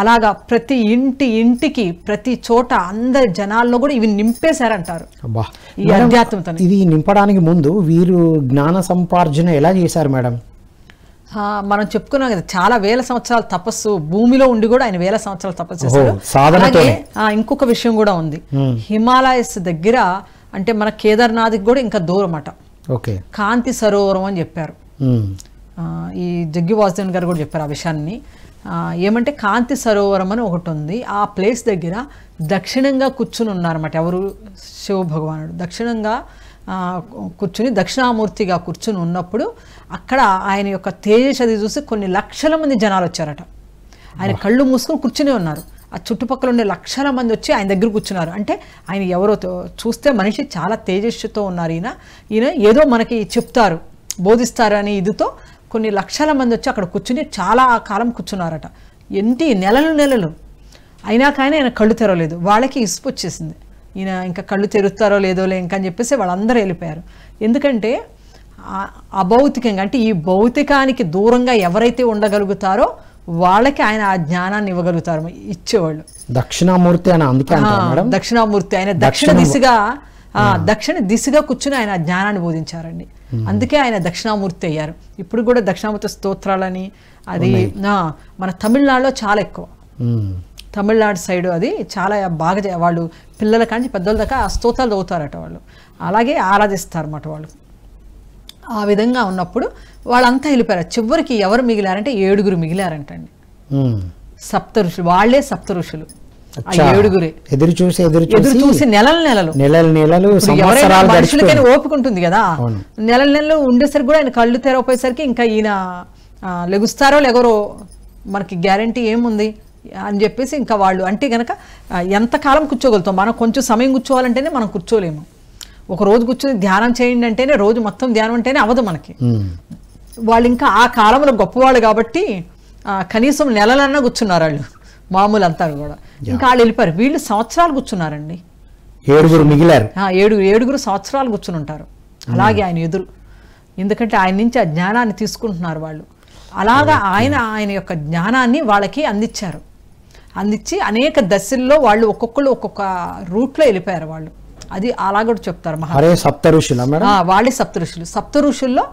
అలాగా ప్రతి ఇంటి ఇంటికి ప్రతి చోట అందరి జనాల్లో కూడా ఇవి నింపేశారంటారు ఈ ఇది నింపడానికి ముందు వీరు జ్ఞాన సంపార్జన ఎలా చేశారు మేడం మనం చెప్పుకున్నాం కదా చాలా వేల సంవత్సరాల తపస్సు భూమిలో ఉండి కూడా ఆయన వేల సంవత్సరాల తపస్సు చేశారు అలాగే ఇంకొక విషయం కూడా ఉంది హిమాలయస్ దగ్గర అంటే మన కేదార్నాథ్కి కూడా ఇంకా దూరం అట కాంతి సరోవరం అని చెప్పారు ఈ జగ్గి వాసుదేవన్ గారు కూడా చెప్పారు ఆ విషయాన్ని ఏమంటే కాంతి సరోవరం అని ఒకటి ఉంది ఆ ప్లేస్ దగ్గర దక్షిణంగా కూర్చుని ఉన్నారన్నమాట ఎవరు శివ భగవానుడు దక్షిణంగా కూర్చుని దక్షిణామూర్తిగా కూర్చుని ఉన్నప్పుడు అక్కడ ఆయన యొక్క తేజస్ అది చూసి కొన్ని లక్షల మంది జనాలు వచ్చారట ఆయన కళ్ళు మూసుకొని కూర్చునే ఉన్నారు ఆ చుట్టుపక్కల ఉండే లక్షల మంది వచ్చి ఆయన దగ్గర కూర్చున్నారు అంటే ఆయన ఎవరో చూస్తే మనిషి చాలా తేజస్సుతో ఉన్నారు ఈయన ఈయన ఏదో మనకి చెప్తారు బోధిస్తారని ఇదితో కొన్ని లక్షల మంది వచ్చి అక్కడ కూర్చుని చాలా ఆ కాలం కూర్చున్నారట ఎన్ని నెలలు నెలలు అయినా కానీ ఆయన కళ్ళు తెరవలేదు వాళ్ళకి ఇసుపు వచ్చేసింది ఈయన ఇంకా కళ్ళు తెరుస్తారో లేదో లే ఇంకా అని చెప్పేసి వాళ్ళందరూ వెళ్ళిపోయారు ఎందుకంటే అభౌతికంగా అంటే ఈ భౌతికానికి దూరంగా ఎవరైతే ఉండగలుగుతారో వాళ్ళకి ఆయన ఆ జ్ఞానాన్ని ఇవ్వగలుగుతారు ఇచ్చేవాళ్ళు దక్షిణామూర్తి అని అందుకే దక్షిణామూర్తి ఆయన దక్షిణ దిశగా ఆ దక్షిణ దిశగా కూర్చుని ఆయన జ్ఞానాన్ని బోధించారండి అందుకే ఆయన దక్షిణామూర్తి అయ్యారు ఇప్పుడు కూడా దక్షిణామూర్తి స్తోత్రాలని అది మన తమిళనాడులో చాలా ఎక్కువ తమిళనాడు సైడ్ అది చాలా బాగా వాళ్ళు పిల్లల కానీ పెద్దల దాకా ఆ స్తోత్రాలు చదువుతారట వాళ్ళు అలాగే ఆరాధిస్తారన్నమాట వాళ్ళు ఆ విధంగా ఉన్నప్పుడు వాళ్ళంతా వెళ్ళిపోయారు చివరికి ఎవరు మిగిలారంటే ఏడుగురు మిగిలారంటండి సప్త ఋషులు వాళ్లే సప్త ఋషులు ఎదురు చూసి ఎదురు చూసి నెలల నెలలు నెలల నెలలు మనుషులకైనా ఓపిక కదా నెలల నెలలు ఉండేసరికి కూడా ఆయన కళ్ళు తెరవపోయేసరికి ఇంకా ఈయన లెగుస్తారో లెగరో మనకి గ్యారంటీ ఏముంది అని చెప్పేసి ఇంకా వాళ్ళు అంటే కనుక ఎంతకాలం కూర్చోగలుగుతాం మనం కొంచెం సమయం కూర్చోవాలంటేనే మనం కూర్చోలేము ఒక రోజు కూర్చొని ధ్యానం చేయండి అంటేనే రోజు మొత్తం ధ్యానం అంటేనే అవదు మనకి వాళ్ళు ఇంకా ఆ కాలంలో గొప్పవాళ్ళు కాబట్టి కనీసం నెలలన్నా కూర్చున్నారు వాళ్ళు మామూలు అంతా కూడా ఇంకా వాళ్ళు వెళ్ళిపోయారు వీళ్ళు సంవత్సరాలు కూర్చున్నారండి ఏడుగురు మిగిలారు ఏడుగురు ఏడుగురు సంవత్సరాలు కూర్చునుంటారు అలాగే ఆయన ఎదురు ఎందుకంటే ఆయన నుంచి ఆ జ్ఞానాన్ని తీసుకుంటున్నారు వాళ్ళు అలాగా ఆయన ఆయన యొక్క జ్ఞానాన్ని వాళ్ళకి అందించారు అందించి అనేక దశల్లో వాళ్ళు ఒక్కొక్కరు ఒక్కొక్క రూట్లో వెళ్ళిపోయారు వాళ్ళు అది అలా కూడా చెప్తారు మహా సప్త ఋషులు వాళ్ళే సప్త ఋషులు సప్త ఋషుల్లో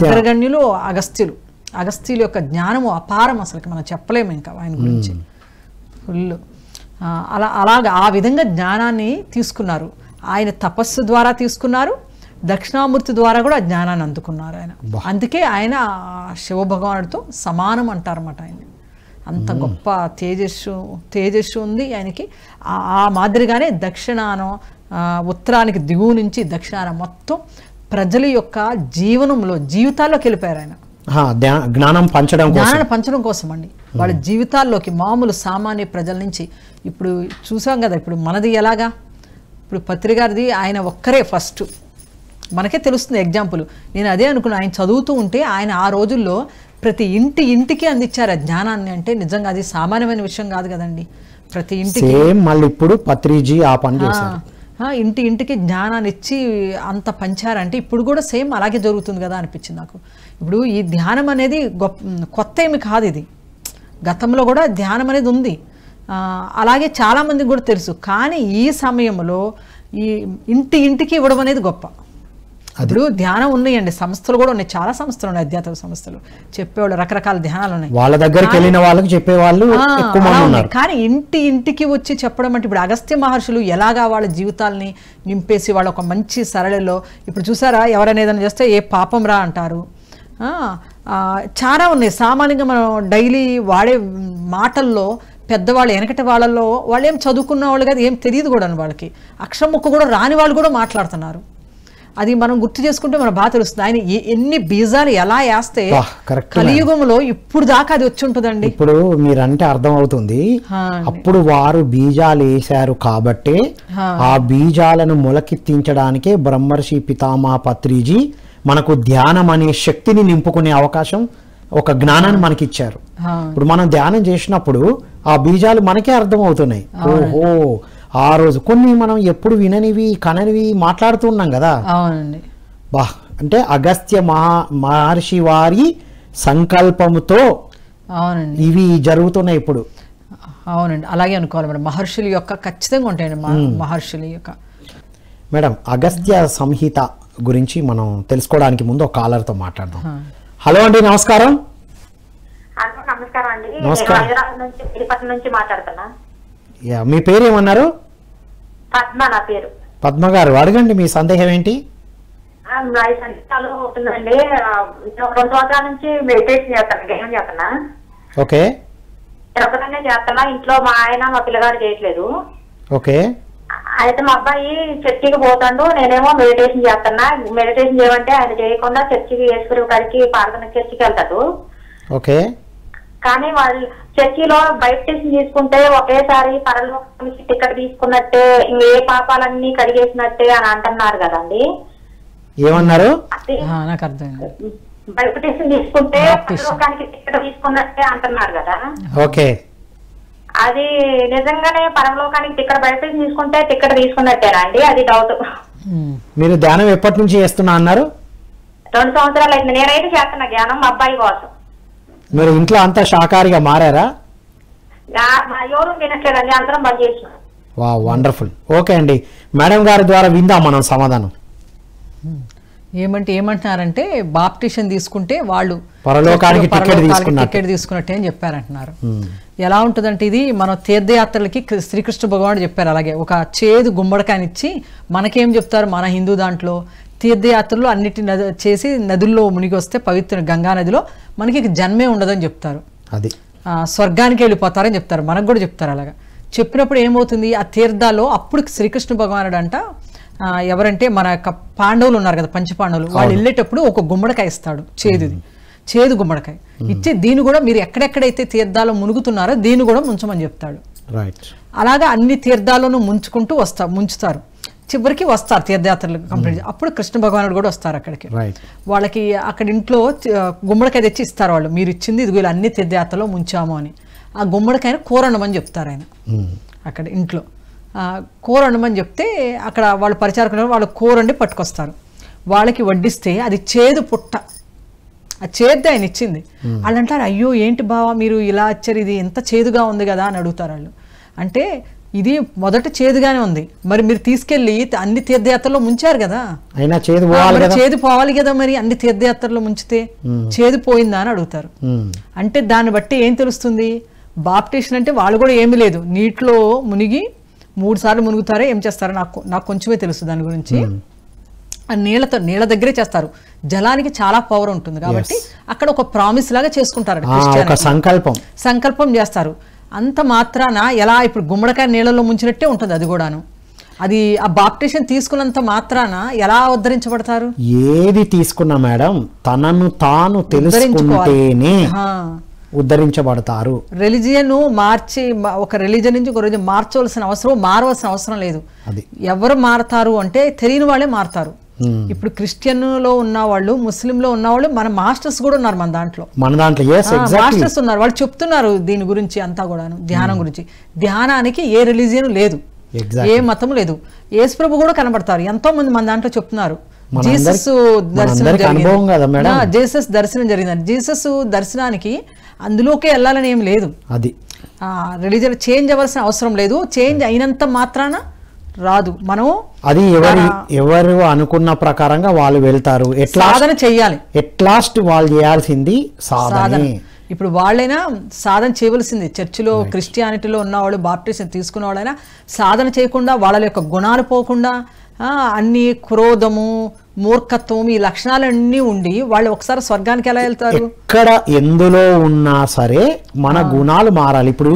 అగ్రగణ్యులు అగస్త్యులు అగస్తీయుల యొక్క జ్ఞానము అపారం అసలు మనం చెప్పలేము ఇంకా ఆయన గురించి ఫుల్ అలా అలాగా ఆ విధంగా జ్ఞానాన్ని తీసుకున్నారు ఆయన తపస్సు ద్వారా తీసుకున్నారు దక్షిణామూర్తి ద్వారా కూడా జ్ఞానాన్ని అందుకున్నారు ఆయన అందుకే ఆయన శివభగవానుడితో సమానం అంటారన్నమాట ఆయన అంత గొప్ప తేజస్సు తేజస్సు ఉంది ఆయనకి ఆ మాదిరిగానే దక్షిణానం ఉత్తరానికి దిగువ నుంచి దక్షిణాన మొత్తం ప్రజల యొక్క జీవనంలో జీవితాల్లోకి వెళ్ళిపోయారు ఆయన జ్ఞానం పంచడం జ్ఞానం పంచడం కోసం అండి వాళ్ళ hmm. జీవితాల్లోకి మామూలు సామాన్య ప్రజల నుంచి ఇప్పుడు చూసాం కదా ఇప్పుడు మనది ఎలాగా ఇప్పుడు పత్రికారిది ఆయన ఒక్కరే ఫస్ట్ మనకే తెలుస్తుంది ఎగ్జాంపుల్ నేను అదే అనుకున్నా ఆయన చదువుతూ ఉంటే ఆయన ఆ రోజుల్లో ప్రతి ఇంటి ఇంటికి అందించారు ఆ జ్ఞానాన్ని అంటే నిజంగా అది సామాన్యమైన విషయం కాదు కదండి ప్రతి ఇంటికి మళ్ళీ ఇప్పుడు పత్రిజీ ఆ పని ఇంటి ఇంటికి జ్ఞానాన్ని ఇచ్చి అంత పంచారంటే ఇప్పుడు కూడా సేమ్ అలాగే జరుగుతుంది కదా అనిపించింది నాకు ఇప్పుడు ఈ ధ్యానం అనేది గొప్ప కొత్త ఏమి కాదు ఇది గతంలో కూడా ధ్యానం అనేది ఉంది అలాగే చాలామందికి కూడా తెలుసు కానీ ఈ సమయంలో ఈ ఇంటి ఇంటికి ఇవ్వడం అనేది గొప్ప ఇప్పుడు ధ్యానం ఉన్నాయండి సంస్థలు కూడా ఉన్నాయి చాలా సంస్థలు ఉన్నాయి ఆధ్యాత్మిక సంస్థలు చెప్పేవాళ్ళు రకరకాల ధ్యానాలు ఉన్నాయి వాళ్ళ దగ్గరికి వెళ్ళిన వాళ్ళకి చెప్పేవాళ్ళు కానీ ఇంటి ఇంటికి వచ్చి చెప్పడం అంటే ఇప్పుడు అగస్త్య మహర్షులు ఎలాగా వాళ్ళ జీవితాలని నింపేసి వాళ్ళ ఒక మంచి సరళిలో ఇప్పుడు చూసారా ఎవరైనా ఏదైనా చేస్తే ఏ పాపం రా అంటారు చాలా ఉన్నాయి సామాన్యంగా మనం డైలీ వాడే మాటల్లో పెద్దవాళ్ళు వెనకటి వాళ్ళల్లో వాళ్ళు ఏం చదువుకున్న వాళ్ళు కాదు ఏం తెలియదు కూడా వాళ్ళకి అక్షరం ముక్క కూడా రాని వాళ్ళు కూడా మాట్లాడుతున్నారు అది మనం గుర్తు చేసుకుంటే మనం బాగా తెలుస్తుంది ఆయన ఎన్ని బీజాలు ఎలా వేస్తే కలియుగంలో ఇప్పుడు దాకా అది వచ్చి ఉంటుందండి ఇప్పుడు మీరంటే అర్థం అవుతుంది అప్పుడు వారు బీజాలు వేశారు కాబట్టి ఆ బీజాలను మొలకెత్తించడానికే బ్రహ్మర్షి పితామా పత్రిజీ మనకు ధ్యానం అనే శక్తిని నింపుకునే అవకాశం ఒక జ్ఞానాన్ని మనకి ఇచ్చారు ఇప్పుడు మనం ధ్యానం చేసినప్పుడు ఆ బీజాలు మనకే అర్థం అవుతున్నాయి ఓహో ఆ రోజు కొన్ని మనం ఎప్పుడు విననివి కననివి మాట్లాడుతూ ఉన్నాం కదా బా అంటే అగస్త్య మహా మహర్షి వారి అవునండి ఇవి జరుగుతున్నాయి ఇప్పుడు అవునండి అలాగే అనుకోవాలి మేడం మహర్షుల యొక్క ఖచ్చితంగా ఉంటాయండి మహర్షుల యొక్క మేడం అగస్త్య సంహిత గురించి మనం తెలుసుకోవడానికి ముందు ఒక కాలర్తో మాట్లాడదాం హలో అండి నమస్కారం నమస్కారం అండి నుంచి మాట్లాడుతున్నా మీ పేరు ఏమన్నారు పద్మ నా పేరు గారు అడగండి మీ సందేహం ఏంటి నుంచి చేస్తాను ఓకే ఇంట్లో మా ఆయన మా పిల్లగాడు చేయట్లేదు ఓకే అయితే మా అబ్బాయి చర్చికి పోతాడు నేనేమో మెడిటేషన్ చేస్తున్నా మెడిటేషన్ చేయమంటే ఆయన చేయకుండా చర్చికి ఈశ్వరు గారికి ప్రార్థన చర్చికి వెళ్తాడు ఓకే కానీ వాళ్ళు చర్చిలో బయట టెస్ట్ తీసుకుంటే ఒకేసారి నుంచి టికెట్ తీసుకున్నట్టే ఏ పాపాలన్నీ కడిగేసినట్టే అని అంటున్నారు కదండి ఏమన్నారు నాకు బయట టెస్ట్ తీసుకుంటే పరలోకానికి టికెట్ తీసుకున్నట్టే అంటున్నారు కదా ఓకే అది నిజంగానే పరలోకానికి టిక్కెట్ బయట తీసుకుంటే టిక్కెట్ తీసుకున్నట్టేనా అండి అది డౌట్ మీరు ధ్యానం ఎప్పటి నుంచి చేస్తున్నా అన్నారు రెండు సంవత్సరాలు అయింది నేనైతే చేస్తున్నా ధ్యానం మా అబ్బాయి కోసం మీరు ఇంట్లో అంతా షాకారిగా మారారా ఎవరు తినట్లేదండి అందరం బంద్ చేసినాం వండర్ఫుల్ ఓకే అండి మేడం గారి ద్వారా విందాం మనం సమాధానం ఏమంటే ఏమంటున్నారంటే బాప్టిషన్ తీసుకుంటే వాళ్ళు పరలోకానికి టికెట్ తీసుకున్నట్టే అని చెప్పారంటున్నారు hmm. ఎలా ఉంటుందంటే ఇది మన తీర్థయాత్రలకి శ్రీకృష్ణ భగవానుడు చెప్పారు అలాగే ఒక చేదు గుమ్మడికాయని ఇచ్చి మనకేం చెప్తారు మన హిందూ దాంట్లో తీర్థయాత్రలు అన్నిటి చేసి నదుల్లో మునిగి వస్తే పవిత్ర గంగా నదిలో మనకి జన్మే ఉండదని చెప్తారు అది స్వర్గానికి వెళ్ళిపోతారని చెప్తారు మనకు కూడా చెప్తారు అలాగా చెప్పినప్పుడు ఏమవుతుంది ఆ తీర్థాలో అప్పుడు శ్రీకృష్ణ భగవానుడు అంట ఎవరంటే మన యొక్క పాండవులు ఉన్నారు కదా పంచపాండవులు వాళ్ళు వెళ్ళేటప్పుడు ఒక గుమ్మడికాయ ఇస్తాడు చేదుది చేదు గుమ్మడికాయ ఇచ్చే దీన్ని కూడా మీరు ఎక్కడెక్కడైతే తీర్థాలు మునుగుతున్నారో దీన్ని కూడా ముంచమని చెప్తాడు అలాగా అన్ని తీర్థాలను ముంచుకుంటూ వస్తా ముంచుతారు చివరికి వస్తారు తీర్థయాత్రలు కంప్లీట్ అప్పుడు కృష్ణ భగవానుడు కూడా వస్తారు అక్కడికి వాళ్ళకి అక్కడ ఇంట్లో గుమ్మడికాయ తెచ్చి ఇస్తారు వాళ్ళు మీరు ఇచ్చింది ఇది వీళ్ళు అన్ని తీర్థయాత్రలో ముంచాము అని ఆ గుమ్మడికాయను కూరండమని చెప్తారు ఆయన అక్కడ ఇంట్లో కూరండమని చెప్తే అక్కడ వాళ్ళు పరిచారకులు వాళ్ళు కూరండి పట్టుకొస్తారు వాళ్ళకి వడ్డిస్తే అది చేదు పుట్ట ఆ చేద్ది ఆయన ఇచ్చింది వాళ్ళు అంటారు అయ్యో ఏంటి బావా మీరు ఇలా ఇచ్చారు ఇది ఎంత చేదుగా ఉంది కదా అని అడుగుతారు వాళ్ళు అంటే ఇది మొదట చేదుగానే ఉంది మరి మీరు తీసుకెళ్లి అన్ని తీర్థయాత్రలో ముంచారు కదా అయినా చేదు చేదు పోవాలి కదా మరి అన్ని తీర్థయాత్రలో ముంచితే చేదు పోయిందా అని అడుగుతారు అంటే దాన్ని బట్టి ఏం తెలుస్తుంది బాప్టేషన్ అంటే వాళ్ళు కూడా ఏమీ లేదు నీటిలో మునిగి మూడు సార్లు మునుగుతారో ఏం చేస్తారో నాకు నాకు కొంచెమే తెలుసు దాని గురించి నీళ్ళతో నీళ్ళ దగ్గరే చేస్తారు జలానికి చాలా పవర్ ఉంటుంది కాబట్టి అక్కడ ఒక ప్రామిస్ లాగా చేసుకుంటారు సంకల్పం సంకల్పం చేస్తారు అంత మాత్రాన ఎలా ఇప్పుడు గుమ్మడికాయ నీళ్ళలో ముంచినట్టే ఉంటుంది అది కూడాను అది ఆ బాప్టిషన్ తీసుకున్నంత మాత్రాన ఎలా ఉద్ధరించబడతారు ఏది తీసుకున్నా మేడం తనను తాను తెలుసుకుంటేనే ఉద్ధరించబడతారు రిలీజియన్ మార్చి ఒక రిలీజియన్ నుంచి ఒక రోజు మార్చవలసిన అవసరం మారవలసిన అవసరం లేదు అది ఎవరు మారతారు అంటే తెలియని వాళ్ళే మారతారు ఇప్పుడు క్రిస్టియన్లో లో ముస్లింలో వాళ్ళు మన మాస్టర్స్ కూడా ఉన్నారు మన దాంట్లో మన దాంట్లో మాస్టర్స్ ఉన్నారు వాళ్ళు చెప్తున్నారు దీని గురించి అంతా కూడాను ధ్యానం గురించి ధ్యానానికి ఏ రిలీజియన్ లేదు ఏ మతం లేదు యేసుప్రభు కూడా కనబడతారు ఎంతో మంది మన దాంట్లో చెప్తున్నారు జీసస్ దర్శనం జీసస్ దర్శనం జరిగింది జీసస్ దర్శనానికి అందులోకే వెళ్ళాలని ఏం లేదు అది రిలీజన్ చేంజ్ అవ్వాల్సిన అవసరం లేదు చేంజ్ అయినంత మాత్రాన రాదు మనం అది ఎవరు ఎవరు అనుకున్న ప్రకారంగా వాళ్ళు వెళ్తారు సాధన చెయ్యాలి ఎట్లాస్ట్ వాళ్ళు చేయాల్సింది సాధన ఇప్పుడు వాళ్ళైనా సాధన చేయవలసింది చర్చిలో క్రిస్టియానిటీలో ఉన్నవాళ్ళు బాప్టిస్ట్ తీసుకున్న వాళ్ళైనా సాధన చేయకుండా వాళ్ళ యొక్క గుణాలు పోకుండా అన్ని క్రోధము మూర్ఖత్వం ఈ లక్షణాలన్నీ ఉండి వాళ్ళు ఒకసారి స్వర్గానికి ఎలా వెళ్తారు ఇక్కడ ఎందులో ఉన్నా సరే మన గుణాలు మారాలి ఇప్పుడు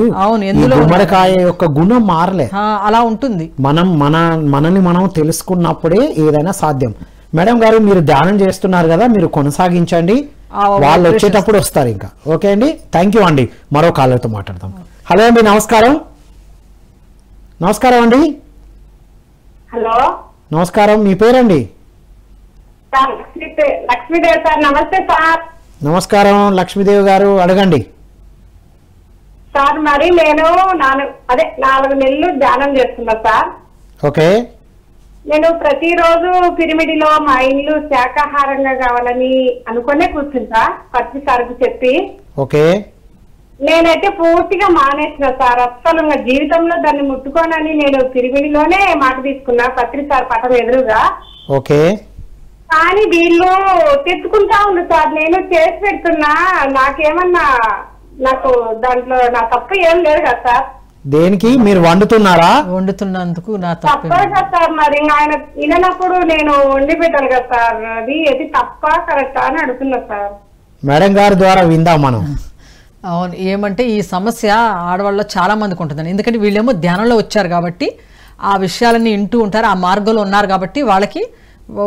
గుమ్మడికాయ యొక్క గుణం మారలే అలా ఉంటుంది మనం మన మనని మనం తెలుసుకున్నప్పుడే ఏదైనా సాధ్యం మేడం గారు మీరు ధ్యానం చేస్తున్నారు కదా మీరు కొనసాగించండి వాళ్ళు వచ్చేటప్పుడు వస్తారు ఇంకా ఓకే అండి థ్యాంక్ యూ అండి మరో కాలర్తో మాట్లాడదాం హలో అండి నమస్కారం నమస్కారం అండి హలో నమస్కారం మీ పేరండి లక్ష్మీదేవి సార్ నమస్తే సార్ నమస్కారం లక్ష్మీదేవి గారు అడగండి సార్ మరి నేను అదే నాలుగు నెలలు ధ్యానం చేస్తున్నా సార్ ఓకే నేను ప్రతిరోజు పిరిమిడిలో మా ఇల్లు శాకాహారంగా కావాలని అనుకునే సార్ పచ్చి సార్కు చెప్పి ఓకే నేనైతే పూర్తిగా మానేసిన సార్ అస్సలు జీవితంలో దాన్ని ముట్టుకోనని నేను పిరిమిడిలోనే మాట తీసుకున్నా పత్రి సార్ పటం ఎదురుగా ఓకే కానీ వీళ్ళు తెచ్చుకుంటా ఉంది సార్ నేను చేసి పెడుతున్నా నాకేమన్నా నాకు దాంట్లో నా తప్ప ఏం లేదు కదా సార్ దేనికి మీరు వండుతున్నారా వండుతున్నందుకు నా తప్ప కదా సార్ మరి ఆయన వినప్పుడు నేను వండి పెట్టాను కదా సార్ అది అది తప్ప కరెక్ట్ అని అడుగుతున్నా సార్ మేడం గారి ద్వారా విందాం మనం అవును ఏమంటే ఈ సమస్య ఆడవాళ్ళలో చాలా మందికి ఉంటుందండి ఎందుకంటే వీళ్ళేమో ధ్యానంలో వచ్చారు కాబట్టి ఆ విషయాలన్నీ వింటూ ఉంటారు ఆ మార్గంలో ఉన్నారు కాబట్టి వాళ్ళకి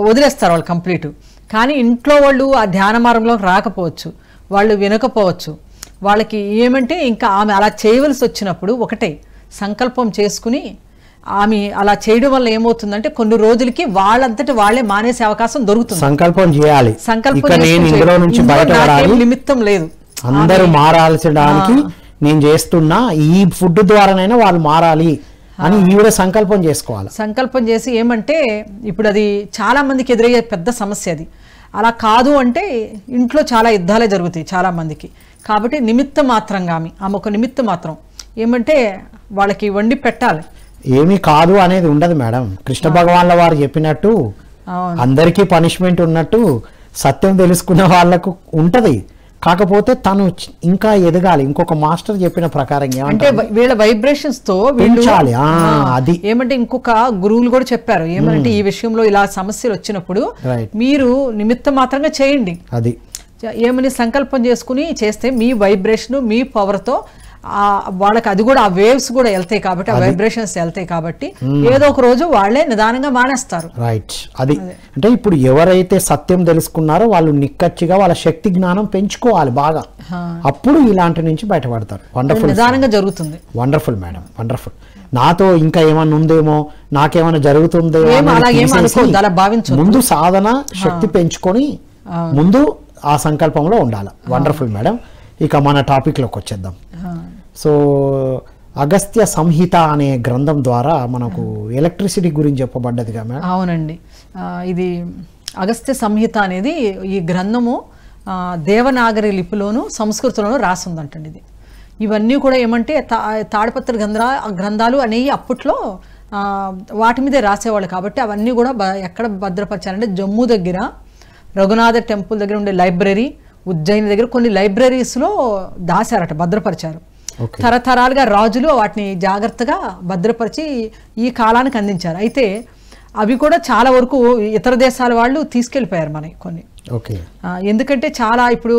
వదిలేస్తారు వాళ్ళు కంప్లీట్ కానీ ఇంట్లో వాళ్ళు ఆ ధ్యాన మార్గంలోకి రాకపోవచ్చు వాళ్ళు వినకపోవచ్చు వాళ్ళకి ఏమంటే ఇంకా ఆమె అలా చేయవలసి వచ్చినప్పుడు ఒకటే సంకల్పం చేసుకుని ఆమె అలా చేయడం వల్ల ఏమవుతుందంటే కొన్ని రోజులకి వాళ్ళంతటి వాళ్ళే మానేసే అవకాశం దొరుకుతుంది సంకల్పం చేయాలి సంకల్పం నిమిత్తం లేదు అందరూ మారాల్సడానికి నేను చేస్తున్నా ఈ ఫుడ్ ద్వారానైనా వాళ్ళు మారాలి అని ఈవిడ సంకల్పం చేసుకోవాలి సంకల్పం చేసి ఏమంటే ఇప్పుడు అది చాలా మందికి ఎదురయ్యే పెద్ద సమస్య అది అలా కాదు అంటే ఇంట్లో చాలా యుద్ధాలే జరుగుతాయి చాలా మందికి కాబట్టి నిమిత్తం మాత్రంగా ఆమె ఆమె ఒక నిమిత్తం మాత్రం ఏమంటే వాళ్ళకి వండి పెట్టాలి ఏమీ కాదు అనేది ఉండదు మేడం కృష్ణ భగవాన్ల వారు చెప్పినట్టు అందరికీ పనిష్మెంట్ ఉన్నట్టు సత్యం తెలుసుకున్న వాళ్లకు ఉంటది కాకపోతే తను ఇంకా ఎదగాలి ఇంకొక మాస్టర్ చెప్పిన ప్రకారం అంటే వీళ్ళ వైబ్రేషన్స్ తో పెంచాలి అది ఏమంటే ఇంకొక గురువులు కూడా చెప్పారు ఏమంటే ఈ విషయంలో ఇలా సమస్యలు వచ్చినప్పుడు మీరు నిమిత్తం మాత్రంగా చేయండి అది ఏమని సంకల్పం చేసుకుని చేస్తే మీ వైబ్రేషన్ మీ పవర్తో వాళ్ళకి అది కూడా ఆ వేవ్స్ కూడా వెళ్తాయి కాబట్టి ఆ వైబ్రేషన్స్ వెళ్తాయి కాబట్టి hmm. ఏదో ఒక రోజు వాళ్ళే నిదానంగా మానేస్తారు రైట్ అది అంటే ఇప్పుడు ఎవరైతే సత్యం తెలుసుకున్నారో వాళ్ళు నిక్కచ్చిగా వాళ్ళ శక్తి జ్ఞానం పెంచుకోవాలి బాగా అప్పుడు ఇలాంటి నుంచి బయటపడతారు వండర్ఫుల్ నిదానంగా జరుగుతుంది వండర్ఫుల్ మేడం వండర్ఫుల్ నాతో ఇంకా ఏమైనా ఉందేమో నాకేమైనా జరుగుతుందేమో ముందు సాధన శక్తి పెంచుకొని ముందు ఆ సంకల్పంలో ఉండాలి వండర్ఫుల్ మేడం ఇక మన టాపిక్లోకి వచ్చేద్దాం సో అగస్త్య సంహిత అనే గ్రంథం ద్వారా మనకు ఎలక్ట్రిసిటీ గురించి చెప్పబడ్డదిగా మేడం అవునండి ఇది అగస్త్య సంహిత అనేది ఈ గ్రంథము దేవనాగరి లిపిలోను సంస్కృతిలోను రాసిందంటండి ఇది ఇవన్నీ కూడా ఏమంటే తా తాడపత్ర గ్రంథాలు అనేవి అప్పట్లో వాటి మీదే రాసేవాళ్ళు కాబట్టి అవన్నీ కూడా ఎక్కడ భద్రపరిచారంటే జమ్మూ దగ్గర రఘునాథ టెంపుల్ దగ్గర ఉండే లైబ్రరీ ఉజ్జయిని దగ్గర కొన్ని లైబ్రరీస్లో దాశారట భద్రపరిచారు తరతరాలుగా రాజులు వాటిని జాగ్రత్తగా భద్రపరిచి ఈ కాలానికి అందించారు అయితే అవి కూడా చాలా వరకు ఇతర దేశాల వాళ్ళు తీసుకెళ్ళిపోయారు మనకి కొన్ని ఎందుకంటే చాలా ఇప్పుడు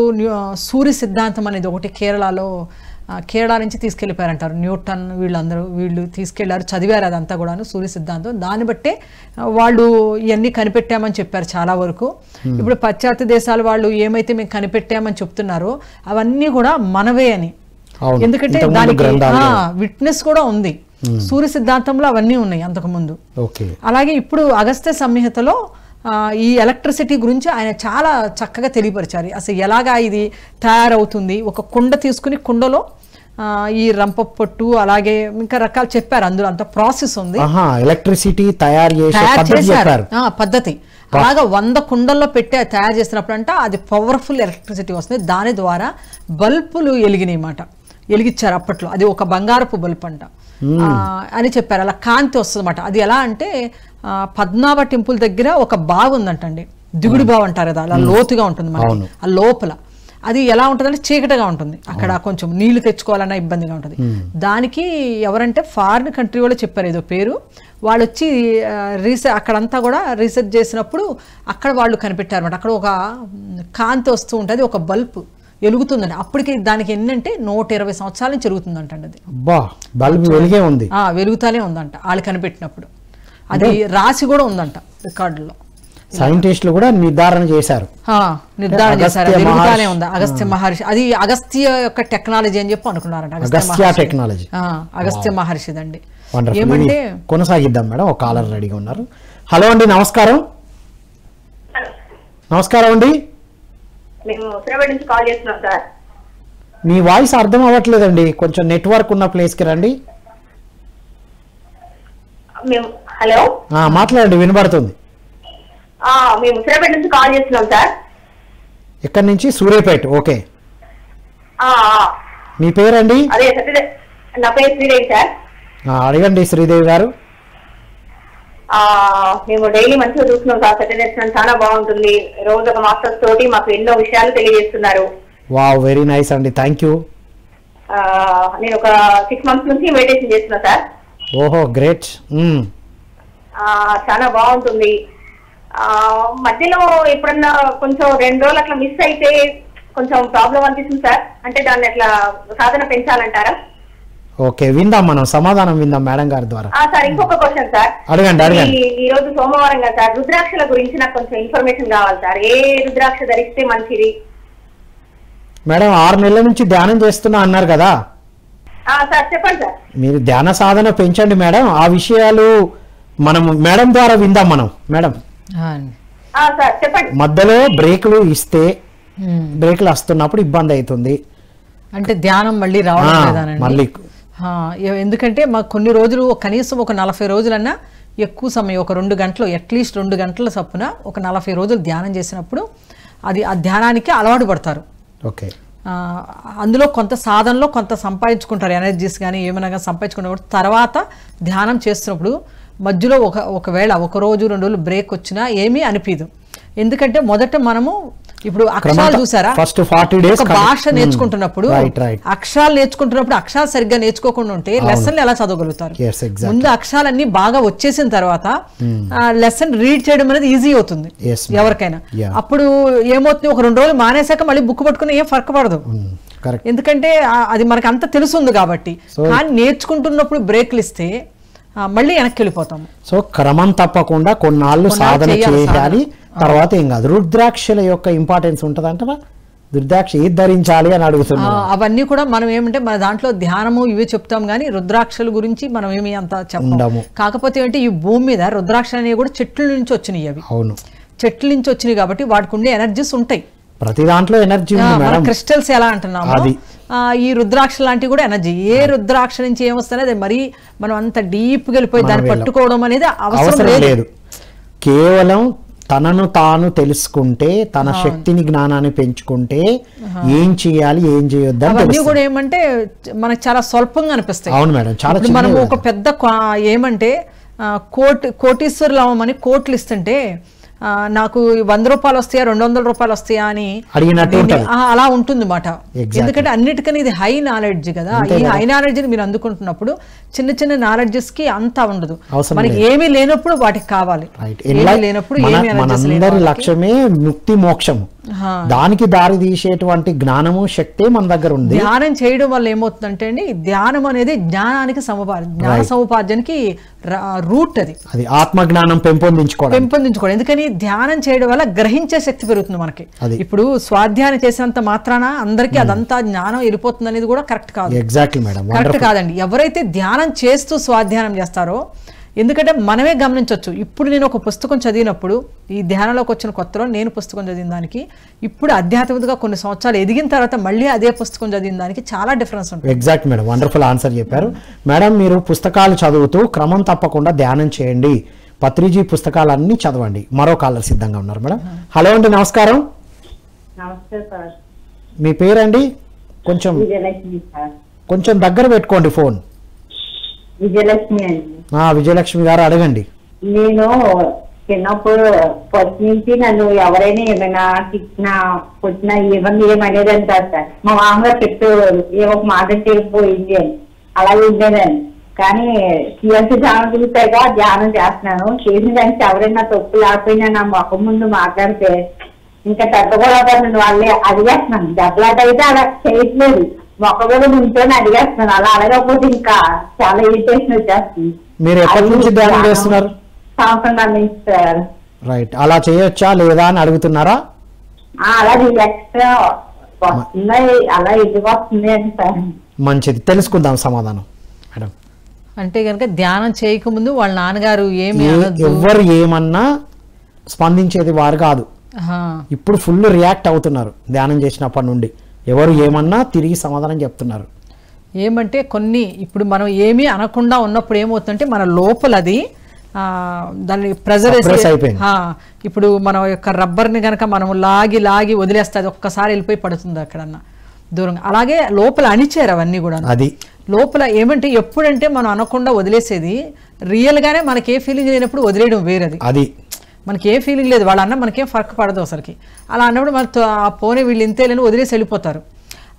సూర్య సిద్ధాంతం అనేది ఒకటి కేరళలో కేరళ నుంచి తీసుకెళ్ళిపోయారంటారు న్యూటన్ వీళ్ళందరూ వీళ్ళు తీసుకెళ్లారు చదివారు అదంతా కూడాను సూర్య సిద్ధాంతం దాన్ని బట్టే వాళ్ళు ఇవన్నీ కనిపెట్టామని చెప్పారు చాలా వరకు ఇప్పుడు పాశ్చాత్య దేశాలు వాళ్ళు ఏమైతే మేము కనిపెట్టామని చెప్తున్నారో అవన్నీ కూడా మనవే అని ఎందుకంటే దానికి విట్నెస్ కూడా ఉంది సూర్య సిద్ధాంతంలో అవన్నీ ఉన్నాయి అంతకుముందు అలాగే ఇప్పుడు అగస్త్య సంహితలో ఈ ఎలక్ట్రిసిటీ గురించి ఆయన చాలా చక్కగా తెలియపరిచారు అసలు ఎలాగా ఇది తయారవుతుంది ఒక కుండ తీసుకుని కుండలో ఈ రంప పొట్టు అలాగే ఇంకా రకాలు చెప్పారు అందులో అంత ప్రాసెస్ ఉంది ఎలక్ట్రిసిటీ తయారు చేశారు పద్ధతి అలాగా వంద కుండల్లో పెట్టి తయారు చేసినప్పుడు అంటే అది పవర్ఫుల్ ఎలక్ట్రిసిటీ వస్తుంది దాని ద్వారా బల్బులు ఎలిగినాయి మాట ఎలిగిచ్చారు అప్పట్లో అది ఒక బంగారపు బల్బ్ అంట అని చెప్పారు అలా కాంతి వస్తుందన్నమాట అది ఎలా అంటే పద్మావ టెంపుల్ దగ్గర ఒక బావి ఉందంటండి దిగుడు బావి అంటారు కదా అలా లోతుగా ఉంటుంది మనకి ఆ లోపల అది ఎలా అంటే చీకటిగా ఉంటుంది అక్కడ కొంచెం నీళ్లు తెచ్చుకోవాలన్నా ఇబ్బందిగా ఉంటుంది దానికి ఎవరంటే ఫారిన్ కంట్రీ వాళ్ళు చెప్పారు ఏదో పేరు వాళ్ళు వచ్చి రీసెర్చ్ అక్కడంతా కూడా రీసెర్చ్ చేసినప్పుడు అక్కడ వాళ్ళు కనిపెట్టారు అనమాట అక్కడ ఒక కాంతి వస్తూ ఉంటుంది ఒక బల్బు వెలుగుతుందని అప్పటికే దానికి ఎన్నంటే నూట ఇరవై సంవత్సరాల నుంచి వెలుగుతుందంటండి అది వెలుగే ఉంది వెలుగుతానే ఉందంట వాళ్ళు కనిపెట్టినప్పుడు అది రాసి కూడా ఉందంట రికార్డులో సైంటిస్టులు కూడా నిర్ధారణ చేశారు నిర్ధారణ చేశారు ఉంది అగస్త్య మహర్షి అది అగస్త్య యొక్క టెక్నాలజీ అని చెప్పి అనుకున్నారంట అగస్త్య టెక్నాలజీ అగస్త్య మహర్షిదండి ఏమంటే కొనసాగిద్దాం మేడం ఒక కాలర్ రెడీగా ఉన్నారు హలో అండి నమస్కారం నమస్కారం అండి మేము కాల్ చేస్తున్నాం సార్ మీ వాయిస్ అర్థం అవ్వట్లేదండి కొంచెం నెట్వర్క్ ఉన్న ప్లేస్ కి రండి మేము హలో మాట్లాడండి వినబడుతుంది మేము నుంచి కాల్ చేస్తున్నాం సార్ ఎక్కడి నుంచి సూర్యపేట ఓకే మీ పేరండి అదే నా పేరు శ్రీదేవి సార్ అడగండి శ్రీదేవి గారు మేము డైలీ మంచిగా చూస్తున్నాం సార్ సత్యదర్శనం చాలా బాగుంటుంది రోజు ఒక మాస్టర్స్ తోటి మాకు ఎన్నో విషయాలు తెలియజేస్తున్నారు వావ్ వెరీ నైస్ అండి థ్యాంక్ యూ నేను ఒక సిక్స్ మంత్స్ నుంచి మెడిటేషన్ చేస్తున్నా సార్ ఓహో గ్రేట్ hmm. చాలా బాగుంటుంది మధ్యలో ఎప్పుడన్నా కొంచెం రెండు రోజులు అట్లా మిస్ అయితే కొంచెం ప్రాబ్లం అనిపిస్తుంది సార్ అంటే దాన్ని అట్లా సాధన పెంచాలంటారా ఓకే విందాం మనం సమాధానం విందాం మేడం గారి ద్వారా సార్ ఇంకొక క్వశ్చన్ సార్ అడగండి అడగండి ఈ రోజు సోమవారం కదా సార్ రుద్రాక్షల గురించి నాకు కొంచెం ఇన్ఫర్మేషన్ కావాలి సార్ ఏ రుద్రాక్ష ధరిస్తే మంచిది మేడం ఆరు నెలల నుంచి ధ్యానం చేస్తున్నా అన్నారు కదా సార్ చెప్పండి సార్ మీరు ధ్యాన సాధన పెంచండి మేడం ఆ విషయాలు మనం మేడం ద్వారా విందాం మనం మేడం సార్ చెప్పండి మధ్యలో బ్రేక్లు ఇస్తే బ్రేక్లు వస్తున్నప్పుడు ఇబ్బంది అవుతుంది అంటే ధ్యానం మళ్ళీ రావడం మళ్ళీ ఎందుకంటే మాకు కొన్ని రోజులు కనీసం ఒక నలభై రోజులన్నా ఎక్కువ సమయం ఒక రెండు గంటలు అట్లీస్ట్ రెండు గంటల చప్పున ఒక నలభై రోజులు ధ్యానం చేసినప్పుడు అది ఆ ధ్యానానికి అలవాటు పడతారు ఓకే అందులో కొంత సాధనలో కొంత సంపాదించుకుంటారు ఎనర్జీస్ కానీ ఏమైనా సంపాదించుకున్నప్పుడు తర్వాత ధ్యానం చేస్తున్నప్పుడు మధ్యలో ఒక ఒకవేళ ఒక రోజు రెండు రోజులు బ్రేక్ వచ్చినా ఏమీ అనిపించదు ఎందుకంటే మొదట మనము ఇప్పుడు అక్షరాలు చూసారా ఫస్ట్ ఫార్టీ డేస్ భాష నేర్చుకుంటున్నప్పుడు hmm. అక్షరాలు నేర్చుకుంటున్నప్పుడు అక్షరాలు సరిగ్గా నేర్చుకోకుండా ఉంటే లెసన్ ఎలా చదవగలుగుతారు ముందు అక్షరాలన్నీ బాగా వచ్చేసిన తర్వాత hmm. లెసన్ రీడ్ చేయడం అనేది ఈజీ అవుతుంది ఎవరికైనా అప్పుడు ఏమవుతుంది ఒక రెండు రోజులు మానేశాక మళ్ళీ బుక్ పట్టుకుని ఏం ఫర్క్ పడదు hmm. ఎందుకంటే అది మనకు అంత తెలుసుంది కాబట్టి కానీ నేర్చుకుంటున్నప్పుడు బ్రేక్లు ఇస్తే మళ్ళీ వెనక్కి వెళ్ళిపోతాం సో క్రమం తప్పకుండా కొన్నాళ్ళు సాధన చేయాలి తర్వాత ఏం కాదు రుద్రాక్షల యొక్క ఇంపార్టెన్స్ ఉంటుంది అంటారా రుద్రాక్ష ఏది ధరించాలి అని అడుగుతున్నా అవన్నీ కూడా మనం ఏమంటే మన దాంట్లో ధ్యానము ఇవి చెప్తాం కానీ రుద్రాక్షల గురించి మనం ఏమి అంత చెప్పము కాకపోతే ఏంటి ఈ భూమి మీద రుద్రాక్షలు అనేవి కూడా చెట్ల నుంచి వచ్చినాయి అవి అవును చెట్ల నుంచి వచ్చినాయి కాబట్టి వాటికి ఉండే ఎనర్జీస్ ఉంటాయి ప్రతి దాంట్లో ఎనర్జీ క్రిస్టల్స్ ఎలా అంటున్నాము అది ఈ రుద్రాక్ష లాంటివి కూడా ఎనర్జీ ఏ రుద్రాక్ష నుంచి ఏమొస్తాయి అది మరీ మనం అంత డీప్ వెళ్ళిపోయి దాన్ని పట్టుకోవడం అనేది అవసరం లేదు కేవలం తనను తాను తెలుసుకుంటే తన శక్తిని జ్ఞానాన్ని పెంచుకుంటే ఏం చేయాలి ఏం చేయొద్దు అవన్నీ కూడా ఏమంటే మనకు చాలా స్వల్పంగా అనిపిస్తాయి అవును మేడం చాలా మనం ఒక పెద్ద ఏమంటే కోటి కోటీశ్వరులు అవ్వమని కోట్లు ఇస్తుంటే నాకు వంద రూపాయలు వస్తాయా రెండు వందల రూపాయలు వస్తాయా అని అలా ఉంటుంది మాట ఎందుకంటే అన్నిటికని ఇది హై నాలెడ్జ్ కదా ఈ హై నాలెడ్జ్ మీరు అందుకుంటున్నప్పుడు చిన్న చిన్న నాలెడ్జెస్ కి అంతా ఉండదు మనకి ఏమీ లేనప్పుడు వాటికి కావాలి లేనప్పుడు ఏమీ లక్ష్యమే ముక్తి మోక్షము దానికి దారి తీసేటువంటి జ్ఞానము శక్తి మన దగ్గర ఉంది ధ్యానం చేయడం వల్ల ఏమవుతుందంటే అండి ధ్యానం అనేది జ్ఞానానికి జ్ఞాన సముపార్జనకి రూట్ అది అది ఆత్మ జ్ఞానం పెంపొందించుకోవడం పెంపొందించుకోవడం ఎందుకని ధ్యానం చేయడం వల్ల గ్రహించే శక్తి పెరుగుతుంది మనకి ఇప్పుడు స్వాధ్యాయం చేసినంత మాత్రాన అందరికీ అదంతా జ్ఞానం వెళ్ళిపోతుంది అనేది కూడా కరెక్ట్ కాదు ఎగ్జాక్ట్లీ మేడం కరెక్ట్ కాదండి ఎవరైతే ధ్యానం చేస్తూ స్వాధ్యానం చేస్తారో ఎందుకంటే మనమే గమనించవచ్చు ఇప్పుడు నేను ఒక పుస్తకం చదివినప్పుడు ఈ ధ్యానంలోకి వచ్చిన కొత్తలో నేను పుస్తకం చదివిన దానికి ఇప్పుడు అధ్యాత్మికంగా కొన్ని సంవత్సరాలు ఎదిగిన తర్వాత మళ్ళీ అదే పుస్తకం చదివిన దానికి చాలా డిఫరెన్స్ ఉంటుంది ఎగ్జాక్ట్ మేడం వండర్ఫుల్ ఆన్సర్ చెప్పారు మేడం మీరు పుస్తకాలు చదువుతూ క్రమం తప్పకుండా ధ్యానం చేయండి పత్రిజీ పుస్తకాలన్నీ చదవండి మరో కాలర్ సిద్ధంగా ఉన్నారు మేడం హలో అండి నమస్కారం మీ పేరండి కొంచెం కొంచెం దగ్గర పెట్టుకోండి ఫోన్ విజయలక్ష్మి అండి విజయలక్ష్మి గారు అడగండి నేను చిన్నప్పుడు ఫస్ట్ నుంచి నన్ను ఎవరైనా ఏమైనా తిట్టినా కొట్టినా ఏమన్నా ఏమనేది అంటారు సార్ మా మామగారు చెప్పేవారు ఏ ఒక మాట చెప్పిపోయింది అని అలా ఉండేదాన్ని కానీ సిఎంసి ధ్యానం చూస్తాగా ధ్యానం చేస్తున్నాను చేసిన దానికి ఎవరైనా తప్పు లేకపోయినా నా ముఖం ముందు మాట్లాడితే ఇంకా పెద్ద కూడా వాళ్ళే అడిగేస్తున్నాను దెబ్బలాట అయితే అలా చేయట్లేదు అడిగేస్తున్నాను అలా అడగకపోతే ఇంకా చాలా ఇరిటేషన్ వచ్చేస్తుంది మీరు ఎక్కడి నుంచి ధ్యానం చేస్తున్నారు సంవత్సరం రైట్ అలా చేయొచ్చా లేదా అని అడుగుతున్నారా అలా అలా ఇది సార్ మంచిది తెలుసుకుందాం సమాధానం మేడం అంటే కనుక ధ్యానం చేయకముందు వాళ్ళ నాన్నగారు ఏమి ఎవరు ఏమన్నా స్పందించేది వారు కాదు ఇప్పుడు ఫుల్ రియాక్ట్ అవుతున్నారు ధ్యానం చేసినప్పటి నుండి ఎవరు ఏమన్నా తిరిగి సమాధానం చెప్తున్నారు ఏమంటే కొన్ని ఇప్పుడు మనం ఏమీ అనకుండా ఉన్నప్పుడు ఏమవుతుందంటే మన లోపల అది దాన్ని ప్రెజర్ ఇప్పుడు మన యొక్క రబ్బర్ని కనుక మనం లాగి లాగి వదిలేస్తే అది ఒక్కసారి వెళ్ళిపోయి పడుతుంది అక్కడన్నా దూరంగా అలాగే లోపల అణిచారు అవన్నీ కూడా అది లోపల ఏమంటే ఎప్పుడంటే మనం అనకుండా వదిలేసేది రియల్గానే మనకి ఏ ఫీలింగ్ లేనప్పుడు వదిలేయడం వేరేది అది మనకి ఏ ఫీలింగ్ లేదు వాళ్ళ అన్న మనకేం ఫర్క్ పడదు అసలుకి అలా అన్నప్పుడు మన ఆ పోనీ వీళ్ళు ఇంతే లేని వదిలేసి వెళ్ళిపోతారు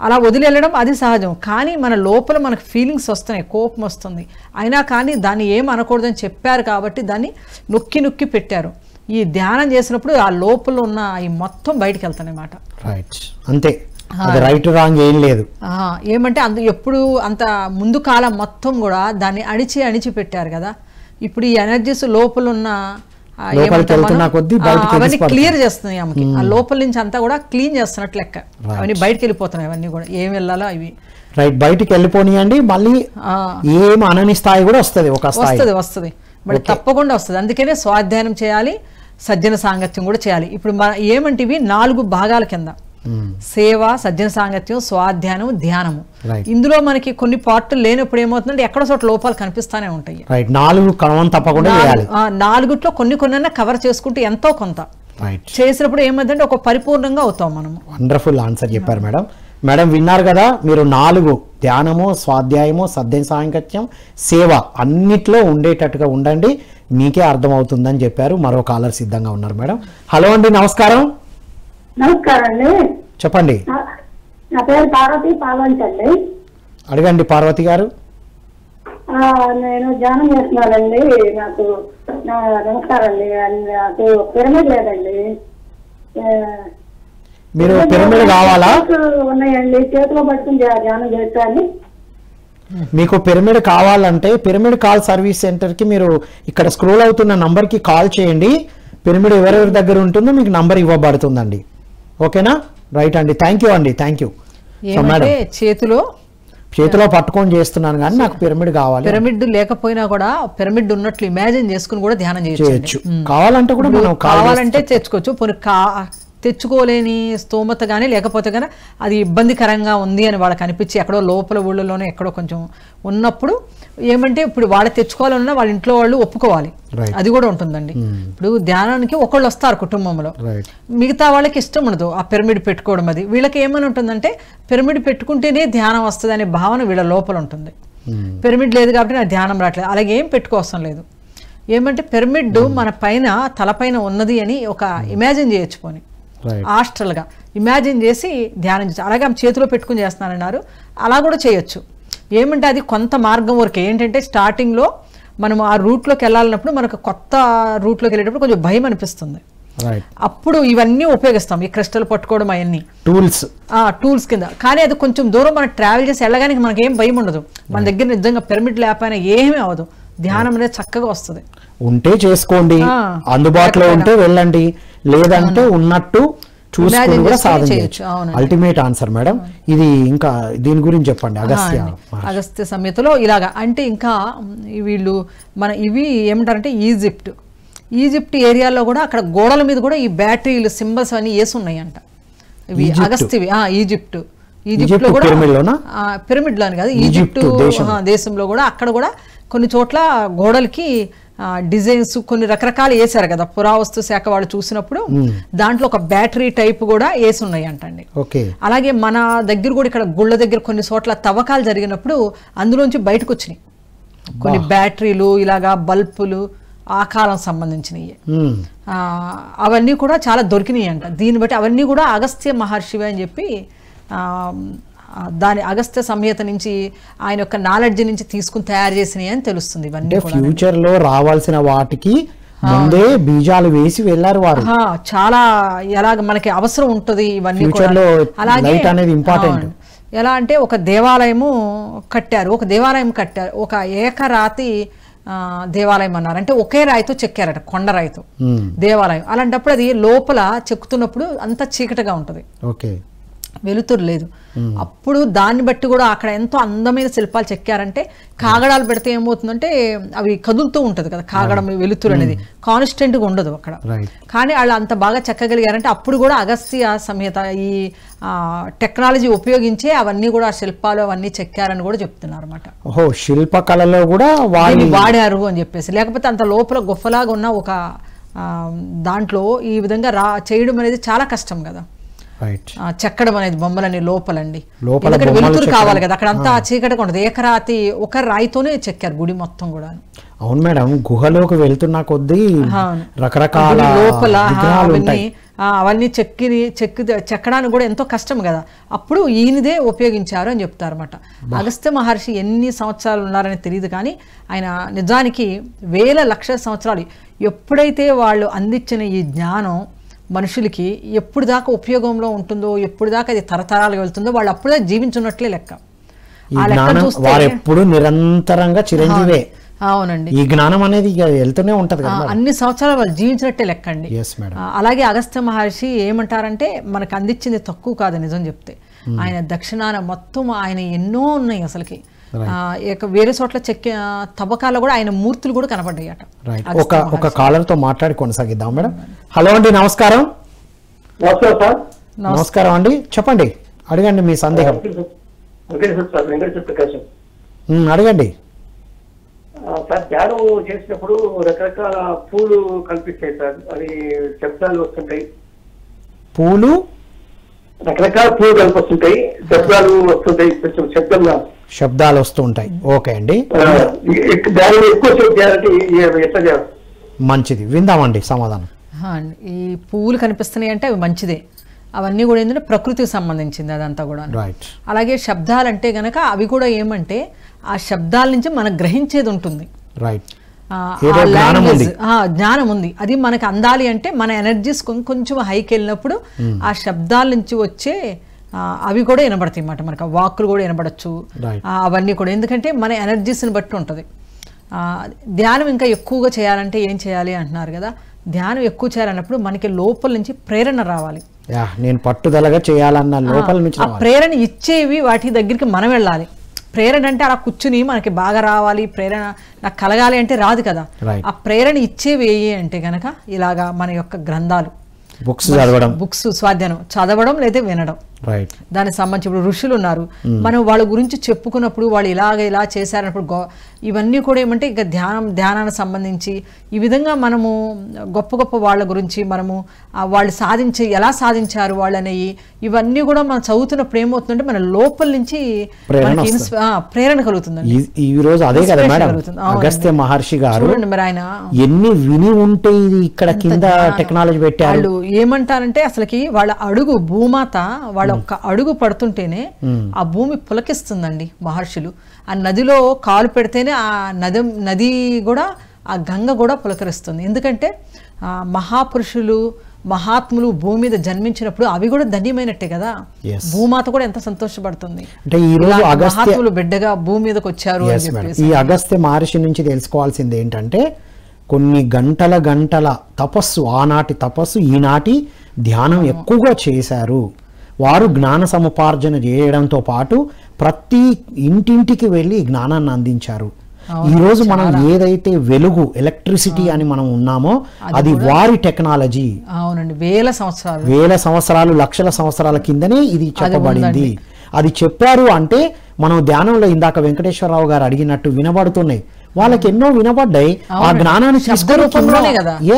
అలా వదిలి వెళ్ళడం అది సహజం కానీ మన లోపల మనకు ఫీలింగ్స్ వస్తున్నాయి కోపం వస్తుంది అయినా కానీ దాన్ని ఏం అనకూడదని చెప్పారు కాబట్టి దాన్ని నొక్కి నొక్కి పెట్టారు ఈ ధ్యానం చేసినప్పుడు ఆ లోపల ఉన్న ఈ మొత్తం బయటకు వెళ్తానమాట రైట్ అంతే రైట్ రాంగ్ ఏం లేదు ఏమంటే అందు ఎప్పుడు అంత ముందు కాలం మొత్తం కూడా దాన్ని అణిచి అణిచి పెట్టారు కదా ఇప్పుడు ఈ ఎనర్జీస్ లోపల ఉన్న క్లియర్ చేస్తున్నాయి ఆమెకి ఆ లోపల నుంచి అంతా కూడా క్లీన్ చేస్తున్నట్టు లెక్క అవన్నీ బయటకు వెళ్ళిపోతున్నాయి అవన్నీ కూడా ఏం వెళ్ళాలో అవి రైట్ బయటికి వెళ్ళిపోనియండి మళ్ళీ ఏం అనని స్థాయి కూడా వస్తుంది ఒక వస్తుంది వస్తుంది మరి తప్పకుండా వస్తుంది అందుకనే స్వాధ్యాయం చేయాలి సజ్జన సాంగత్యం కూడా చేయాలి ఇప్పుడు ఏమంటే ఇవి నాలుగు భాగాల కింద సేవ సజ్జన సాంగత్యం స్వాధ్యానం ధ్యానము ఇందులో మనకి కొన్ని పార్ట్లు లేనప్పుడు ఏమవుతుందంటే ఎక్కడ చోట లోపాలు కనిపిస్తానే ఉంటాయి నాలుగు తప్పకుండా నాలుగుట్లో కొన్ని కొన్ని కవర్ చేసుకుంటూ ఎంతో కొంత చేసినప్పుడు ఏమవుతుందంటే ఒక పరిపూర్ణంగా అవుతాం మనం వండర్ఫుల్ ఆన్సర్ చెప్పారు మేడం మేడం విన్నారు కదా మీరు నాలుగు ధ్యానము స్వాధ్యాయము సద్యం సాంగత్యం సేవ అన్నిట్లో ఉండేటట్టుగా ఉండండి మీకే అర్థమవుతుందని చెప్పారు మరో కాలర్ సిద్ధంగా ఉన్నారు మేడం హలో అండి నమస్కారం నమస్కారం అండి చెప్పండి నా పేరు పార్వతి పాల్వంచ్ అండి అడగండి పార్వతి గారు నేను ధ్యానం చేస్తున్నానండి నాకు నమస్కారం అండి నాకు పిరమిడ్ లేదండి మీరు పిరమిడ్ కావాలా ఉన్నాయండి చేతిలో పట్టుకుని ధ్యానం చేస్తాను మీకు పిరమిడ్ కావాలంటే పిరమిడ్ కాల్ సర్వీస్ సెంటర్ కి మీరు ఇక్కడ స్క్రోల్ అవుతున్న కి కాల్ చేయండి పిరమిడ్ ఎవరెవరి దగ్గర ఉంటుందో మీకు నంబర్ ఇవ్వబడుతుందండి ఓకేనా రైట్ అండి థ్యాంక్ యూ అండి థ్యాంక్ యూ చేతిలో చేతిలో పట్టుకొని చేస్తున్నాను కానీ నాకు పిరమిడ్ కావాలి పిరమిడ్ లేకపోయినా కూడా పిరమిడ్ ఉన్నట్లు ఇమాజిన్ చేసుకుని కూడా ధ్యానం చేయొచ్చు కావాలంటే కూడా మనం కావాలంటే తెచ్చుకోవచ్చు తెచ్చుకోలేని స్తోమత కానీ లేకపోతే కానీ అది ఇబ్బందికరంగా ఉంది అని వాళ్ళకి అనిపించి ఎక్కడో లోపల ఊళ్ళలోనే ఎక్కడో కొంచెం ఉన్నప్పుడు ఏమంటే ఇప్పుడు వాళ్ళు తెచ్చుకోవాలన్నా వాళ్ళ ఇంట్లో వాళ్ళు ఒప్పుకోవాలి అది కూడా ఉంటుందండి hmm. ఇప్పుడు ధ్యానానికి ఒకళ్ళు వస్తారు కుటుంబంలో మిగతా వాళ్ళకి ఇష్టం ఉండదు ఆ పిరమిడ్ పెట్టుకోవడం అది వీళ్ళకి ఏమని ఉంటుందంటే పిరమిడ్ పెట్టుకుంటేనే ధ్యానం వస్తుంది అనే భావన వీళ్ళ లోపల ఉంటుంది hmm. పిరమిడ్ లేదు కాబట్టి నా ధ్యానం రావట్లేదు అలాగే ఏం పెట్టుకోవసం లేదు ఏమంటే పిరమిడ్ hmm. మన పైన తలపైన ఉన్నది అని ఒక ఇమాజిన్ చేయొచ్చు పోని హాస్టల్గా ఇమాజిన్ చేసి ధ్యానం చేసి అలాగే ఆమె చేతిలో పెట్టుకుని చేస్తున్నానన్నారు అలా కూడా చేయొచ్చు ఏమంటే అది కొంత మార్గం వరకు ఏంటంటే స్టార్టింగ్లో మనం ఆ రూట్లోకి వెళ్ళాలన్నప్పుడు మనకు కొత్త రూట్లోకి వెళ్ళేటప్పుడు కొంచెం భయం అనిపిస్తుంది అప్పుడు ఇవన్నీ ఉపయోగిస్తాం ఈ క్రిస్టల్ పట్టుకోవడం అవన్నీ టూల్స్ ఆ టూల్స్ కింద కానీ అది కొంచెం దూరం మనం ట్రావెల్ చేసి వెళ్ళగానే మనకి ఏం భయం ఉండదు మన దగ్గర నిజంగా పిరమిడ్ లేకపోయినా ఏమీ అవ్వదు ధ్యానం అనేది చక్కగా వస్తుంది ఉంటే చేసుకోండి అందుబాటులో ఉంటే వెళ్ళండి లేదంటే ఉన్నట్టు చూసుకుని కూడా సాధన చేయొచ్చు అల్టిమేట్ ఆన్సర్ మేడం ఇది ఇంకా దీని గురించి చెప్పండి అగస్త్య అగస్త్య సంహితలో ఇలాగా అంటే ఇంకా వీళ్ళు మన ఇవి ఏమంటారంటే ఈజిప్ట్ ఈజిప్ట్ ఏరియాలో కూడా అక్కడ గోడల మీద కూడా ఈ బ్యాటరీలు సింబల్స్ అన్ని వేసి ఇవి అగస్త్యవి ఈజిప్ట్ ఈజిప్ట్ లో కూడా పిరమిడ్ లోని కాదు ఈజిప్ట్ దేశంలో కూడా అక్కడ కూడా కొన్ని చోట్ల గోడలకి డిజైన్స్ కొన్ని రకరకాలు వేశారు కదా పురావస్తు శాఖ వాళ్ళు చూసినప్పుడు దాంట్లో ఒక బ్యాటరీ టైప్ కూడా వేసి ఉన్నాయి అంటండి అలాగే మన దగ్గర కూడా ఇక్కడ గుళ్ళ దగ్గర కొన్ని చోట్ల తవ్వకాలు జరిగినప్పుడు అందులోంచి బయటకు వచ్చినాయి కొన్ని బ్యాటరీలు ఇలాగా బల్బులు ఆ కాలం సంబంధించినవి అవన్నీ కూడా చాలా దొరికినాయి అంట దీన్ని బట్టి అవన్నీ కూడా అగస్త్య మహర్షివి అని చెప్పి దాని అగస్త్య సంహిత నుంచి ఆయన యొక్క నాలెడ్జ్ నుంచి తీసుకుని తయారు చేసినాయి అని తెలుస్తుంది ఇవన్నీ ఫ్యూచర్ లో రావాల్సిన వాటికి ముందే బీజాలు వేసి వెళ్ళారు వారు చాలా ఎలాగ మనకి అవసరం ఉంటుంది ఇవన్నీ అలాగే అనేది ఇంపార్టెంట్ ఎలా అంటే ఒక దేవాలయము కట్టారు ఒక దేవాలయం కట్టారు ఒక ఏకరాతి దేవాలయం అన్నారు అంటే ఒకే రాయితో చెక్కారట కొండ రాయితో దేవాలయం అలాంటప్పుడు అది లోపల చెక్కుతున్నప్పుడు అంత చీకటిగా ఉంటుంది ఓకే వెలుతురు లేదు అప్పుడు దాన్ని బట్టి కూడా అక్కడ ఎంతో అందమైన శిల్పాలు చెక్కారంటే కాగడాలు పెడితే ఏమవుతుందంటే అవి కదులుతూ ఉంటుంది కదా కాగడం వెలుతురు అనేది కాన్స్టెంట్గా ఉండదు అక్కడ కానీ వాళ్ళు అంత బాగా చెక్కగలిగారంటే అప్పుడు కూడా అగస్త్య సమేత ఈ టెక్నాలజీ ఉపయోగించే అవన్నీ కూడా శిల్పాలు అవన్నీ చెక్కారని కూడా చెప్తున్నారు అనమాట ఓహో శిల్పకళలో కూడా వాడారు అని చెప్పేసి లేకపోతే అంత లోపల గుఫలాగా ఉన్న ఒక దాంట్లో ఈ విధంగా రా చేయడం అనేది చాలా కష్టం కదా చెక్కడం అనేది బొమ్మలన్నీ లోపలండి వెలుతురు కావాలి కదా అక్కడ అంతా చీకటిగా ఉండదు ఏకరాతి ఒక రాయితోనే చెక్కారు గుడి మొత్తం కూడా అవును మేడం గుహలోకి వెళ్తున్న కొద్దీ రకరకాల లోపల అవన్నీ అవన్నీ చెక్కి చెక్కి చెక్కడానికి కూడా ఎంతో కష్టం కదా అప్పుడు ఈయనదే ఉపయోగించారు అని చెప్తారన్నమాట అగస్త్య మహర్షి ఎన్ని సంవత్సరాలు ఉన్నారని తెలియదు కానీ ఆయన నిజానికి వేల లక్ష సంవత్సరాలు ఎప్పుడైతే వాళ్ళు అందించిన ఈ జ్ఞానం మనుషులకి ఎప్పుడు దాకా ఉపయోగంలో ఉంటుందో ఎప్పుడు దాకా అది తరతరాలుగా వెళ్తుందో వాళ్ళు అప్పుడే జీవించున్నట్లే లెక్క ఎప్పుడు నిరంతరంగా చిరంజీవే అవునండి ఈ జ్ఞానం అనేది వెళ్తూనే ఉంటది అన్ని సంవత్సరాలు వాళ్ళు జీవించినట్టే లెక్క అండి అలాగే అగస్త్య మహర్షి ఏమంటారంటే మనకు అందించింది తక్కువ కాదు నిజం చెప్తే hmm. ఆయన దక్షిణాన మొత్తం ఆయన ఎన్నో ఉన్నాయి అసలుకి వేరే చోట్ల చెక్క తవ్వకాల్లో కూడా ఆయన మూర్తులు కూడా కనపడ్డాయట ఒక ఒక కాలర్తో మాట్లాడి కొనసాగిద్దాం మేడం హలో అండి నమస్కారం నమస్కారం అండి చెప్పండి అడగండి మీ సందేహం అడగండి సార్ జాడు చేసినప్పుడు రకరకాల పూలు కనిపిస్తాయి సార్ అవి శబ్దాలు వస్తుంటాయి పూలు రకరకాల ప్రయోగాలు వస్తుంటాయి శబ్దాలు వస్తుంటాయి కొంచెం శబ్దం శబ్దాలు వస్తూ ఉంటాయి ఓకే అండి ఎక్కువ మంచిది విందామండి సమాధానం ఈ పువ్వులు కనిపిస్తున్నాయి అంటే అవి మంచిదే అవన్నీ కూడా ఏంటంటే ప్రకృతికి సంబంధించింది అదంతా కూడా అలాగే శబ్దాలు అంటే గనక అవి కూడా ఏమంటే ఆ శబ్దాల నుంచి మనం గ్రహించేది ఉంటుంది రైట్ జ్ఞానం ఉంది అది మనకు అందాలి అంటే మన ఎనర్జీస్ కొంచెం హైకి వెళ్ళినప్పుడు ఆ శబ్దాల నుంచి వచ్చే అవి కూడా వినబడతాయి అన్నమాట మనకు వాక్కులు కూడా వినబడచ్చు అవన్నీ కూడా ఎందుకంటే మన ఎనర్జీస్ని బట్టి ఉంటుంది ధ్యానం ఇంకా ఎక్కువగా చేయాలంటే ఏం చేయాలి అంటున్నారు కదా ధ్యానం ఎక్కువ చేయాలన్నప్పుడు మనకి లోపల నుంచి ప్రేరణ రావాలి నేను పట్టుదలగా చేయాలన్న లోపల నుంచి ప్రేరణ ఇచ్చేవి వాటి దగ్గరికి మనం వెళ్ళాలి ప్రేరణ అంటే అలా కూర్చుని మనకి బాగా రావాలి ప్రేరణ నాకు కలగాలి అంటే రాదు కదా ఆ ప్రేరణ ఇచ్చేవి అంటే కనుక ఇలాగా మన యొక్క గ్రంథాలు బుక్స్ చదవడం బుక్స్ స్వాధ్యాయం చదవడం లేదా వినడం దానికి సంబంధించి ఇప్పుడు ఋషులు ఉన్నారు hmm. మనం వాళ్ళ గురించి చెప్పుకున్నప్పుడు వాళ్ళు ఇలాగ ఇలా చేశారన్నప్పుడు ఇవన్నీ కూడా ఏమంటే ఇంకా ధ్యానం ధ్యానానికి సంబంధించి ఈ విధంగా మనము గొప్ప గొప్ప వాళ్ళ గురించి మనము వాళ్ళు సాధించి ఎలా సాధించారు అనేవి ఇవన్నీ కూడా మనం చదువుతున్నప్పుడు ఏమవుతుందంటే మన లోపల నుంచి ప్రేరణ కలుగుతుంది ఈ రోజు అదే కదా మేడం అగస్త్య మహర్షి గారు ఆయన ఎన్ని విని ఉంటే ఇక్కడ కింద టెక్నాలజీ పెట్టారు వాళ్ళు ఏమంటారంటే అసలుకి వాళ్ళ అడుగు భూమాత వాళ్ళ వాళ్ళ ఒక్క అడుగు పడుతుంటేనే ఆ భూమి పులకిస్తుందండి మహర్షులు ఆ నదిలో కాలు పెడితేనే ఆ నది నది కూడా ఆ గంగ కూడా పులకరిస్తుంది ఎందుకంటే మహాపురుషులు మహాత్ములు భూమి మీద జన్మించినప్పుడు అవి కూడా ధన్యమైనట్టే కదా భూమాత కూడా ఎంత సంతోషపడుతుంది అంటే ఈ రోజు మహాత్ములు బిడ్డగా భూమి మీదకి వచ్చారు ఈ అగస్త్య మహర్షి నుంచి తెలుసుకోవాల్సింది ఏంటంటే కొన్ని గంటల గంటల తపస్సు ఆనాటి తపస్సు ఈనాటి ధ్యానం ఎక్కువగా చేశారు వారు జ్ఞాన సముపార్జన చేయడంతో పాటు ప్రతి ఇంటింటికి వెళ్ళి జ్ఞానాన్ని అందించారు ఈరోజు మనం ఏదైతే వెలుగు ఎలక్ట్రిసిటీ అని మనం ఉన్నామో అది వారి టెక్నాలజీ అవునండి వేల సంవత్సరాలు వేల సంవత్సరాలు లక్షల సంవత్సరాల కిందనే ఇది చెప్పబడింది అది చెప్పారు అంటే మనం ధ్యానంలో ఇందాక వెంకటేశ్వరరావు గారు అడిగినట్టు వినబడుతున్నాయి వాళ్ళకి ఎన్నో వినబడ్డాయి ఆ జ్ఞానాన్ని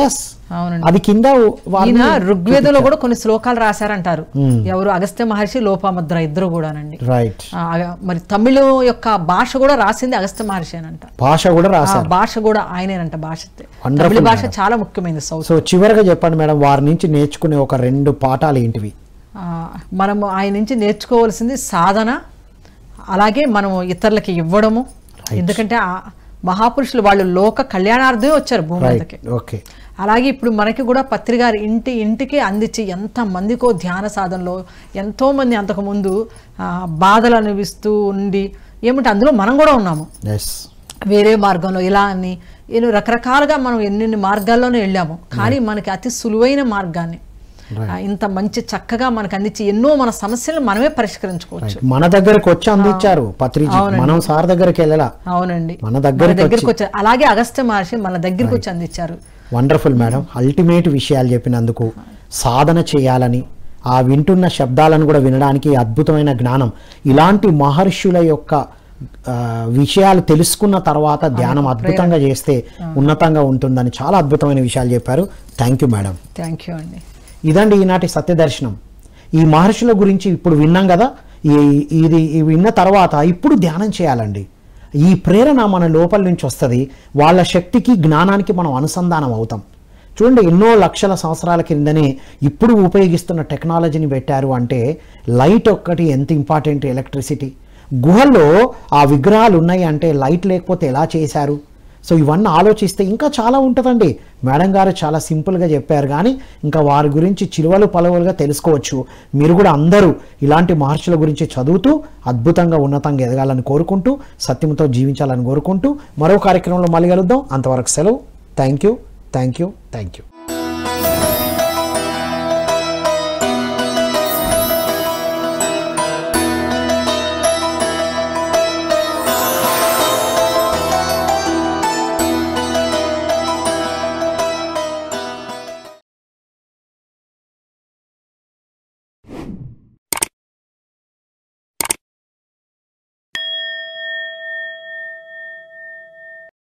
ఎస్ అది కింద ఋగ్వేదంలో కూడా కొన్ని శ్లోకాలు రాశారంటారు hmm. ఎవరు అగస్త్య మహర్షి లోపాముద్ర ఇద్దరు కూడా రైట్ మరి తమిళ యొక్క భాష కూడా రాసింది అగస్త్య మహర్షి అనంట భాష కూడా రాశారు భాష కూడా ఆయనేనంట భాష తమిళ భాష చాలా ముఖ్యమైనది సో చివరిగా చెప్పండి మేడం వారి నుంచి నేర్చుకునే ఒక రెండు పాఠాలు ఏంటివి మనము ఆయన నుంచి నేర్చుకోవాల్సింది సాధన అలాగే మనము ఇతరులకి ఇవ్వడము ఎందుకంటే మహాపురుషులు వాళ్ళు లోక కళ్యాణార్థమే వచ్చారు భూమి ఓకే అలాగే ఇప్పుడు మనకి కూడా పత్రికారు ఇంటి ఇంటికి అందించి ఎంతమందికో ధ్యాన సాధనలో ఎంతోమంది అంతకుముందు బాధలు అనిపిస్తూ ఉండి ఏమిటి అందులో మనం కూడా ఉన్నాము వేరే మార్గంలో ఇలా అని ఎన్నో రకరకాలుగా మనం ఎన్నెన్ని మార్గాల్లోనే వెళ్ళాము కానీ మనకి అతి సులువైన మార్గాన్ని ఇంత మంచి చక్కగా మనకు అందించి ఎన్నో మన సమస్యలు మనమే పరిష్కరించుకోవచ్చు మన దగ్గరకు వచ్చి అందించారు మనం సార్ దగ్గరికి వెళ్ళాలా అవునండి మన దగ్గర దగ్గరకు వచ్చారు అలాగే అగస్త్య మహర్షి మన దగ్గరకు వచ్చి అందించారు వండర్ఫుల్ మేడం అల్టిమేట్ విషయాలు చెప్పినందుకు సాధన చేయాలని ఆ వింటున్న శబ్దాలను కూడా వినడానికి అద్భుతమైన జ్ఞానం ఇలాంటి మహర్షుల యొక్క విషయాలు తెలుసుకున్న తర్వాత ధ్యానం అద్భుతంగా చేస్తే ఉన్నతంగా ఉంటుందని చాలా అద్భుతమైన విషయాలు చెప్పారు thank you madam thank you అండి ఇదండి ఈనాటి సత్యదర్శనం ఈ మహర్షుల గురించి ఇప్పుడు విన్నాం కదా ఇది విన్న తర్వాత ఇప్పుడు ధ్యానం చేయాలండి ఈ ప్రేరణ మన లోపల నుంచి వస్తుంది వాళ్ళ శక్తికి జ్ఞానానికి మనం అనుసంధానం అవుతాం చూడండి ఎన్నో లక్షల సంవత్సరాల కిందనే ఇప్పుడు ఉపయోగిస్తున్న టెక్నాలజీని పెట్టారు అంటే లైట్ ఒక్కటి ఎంత ఇంపార్టెంట్ ఎలక్ట్రిసిటీ గుహల్లో ఆ విగ్రహాలు ఉన్నాయి అంటే లైట్ లేకపోతే ఎలా చేశారు సో ఇవన్నీ ఆలోచిస్తే ఇంకా చాలా ఉంటుందండి మేడం గారు చాలా సింపుల్గా చెప్పారు కానీ ఇంకా వారి గురించి చిలువలు పలువలుగా తెలుసుకోవచ్చు మీరు కూడా అందరూ ఇలాంటి మహర్షుల గురించి చదువుతూ అద్భుతంగా ఉన్నతంగా ఎదగాలని కోరుకుంటూ సత్యంతో జీవించాలని కోరుకుంటూ మరో కార్యక్రమంలో మళ్ళీ కలుద్దాం అంతవరకు సెలవు thank you thank you thank you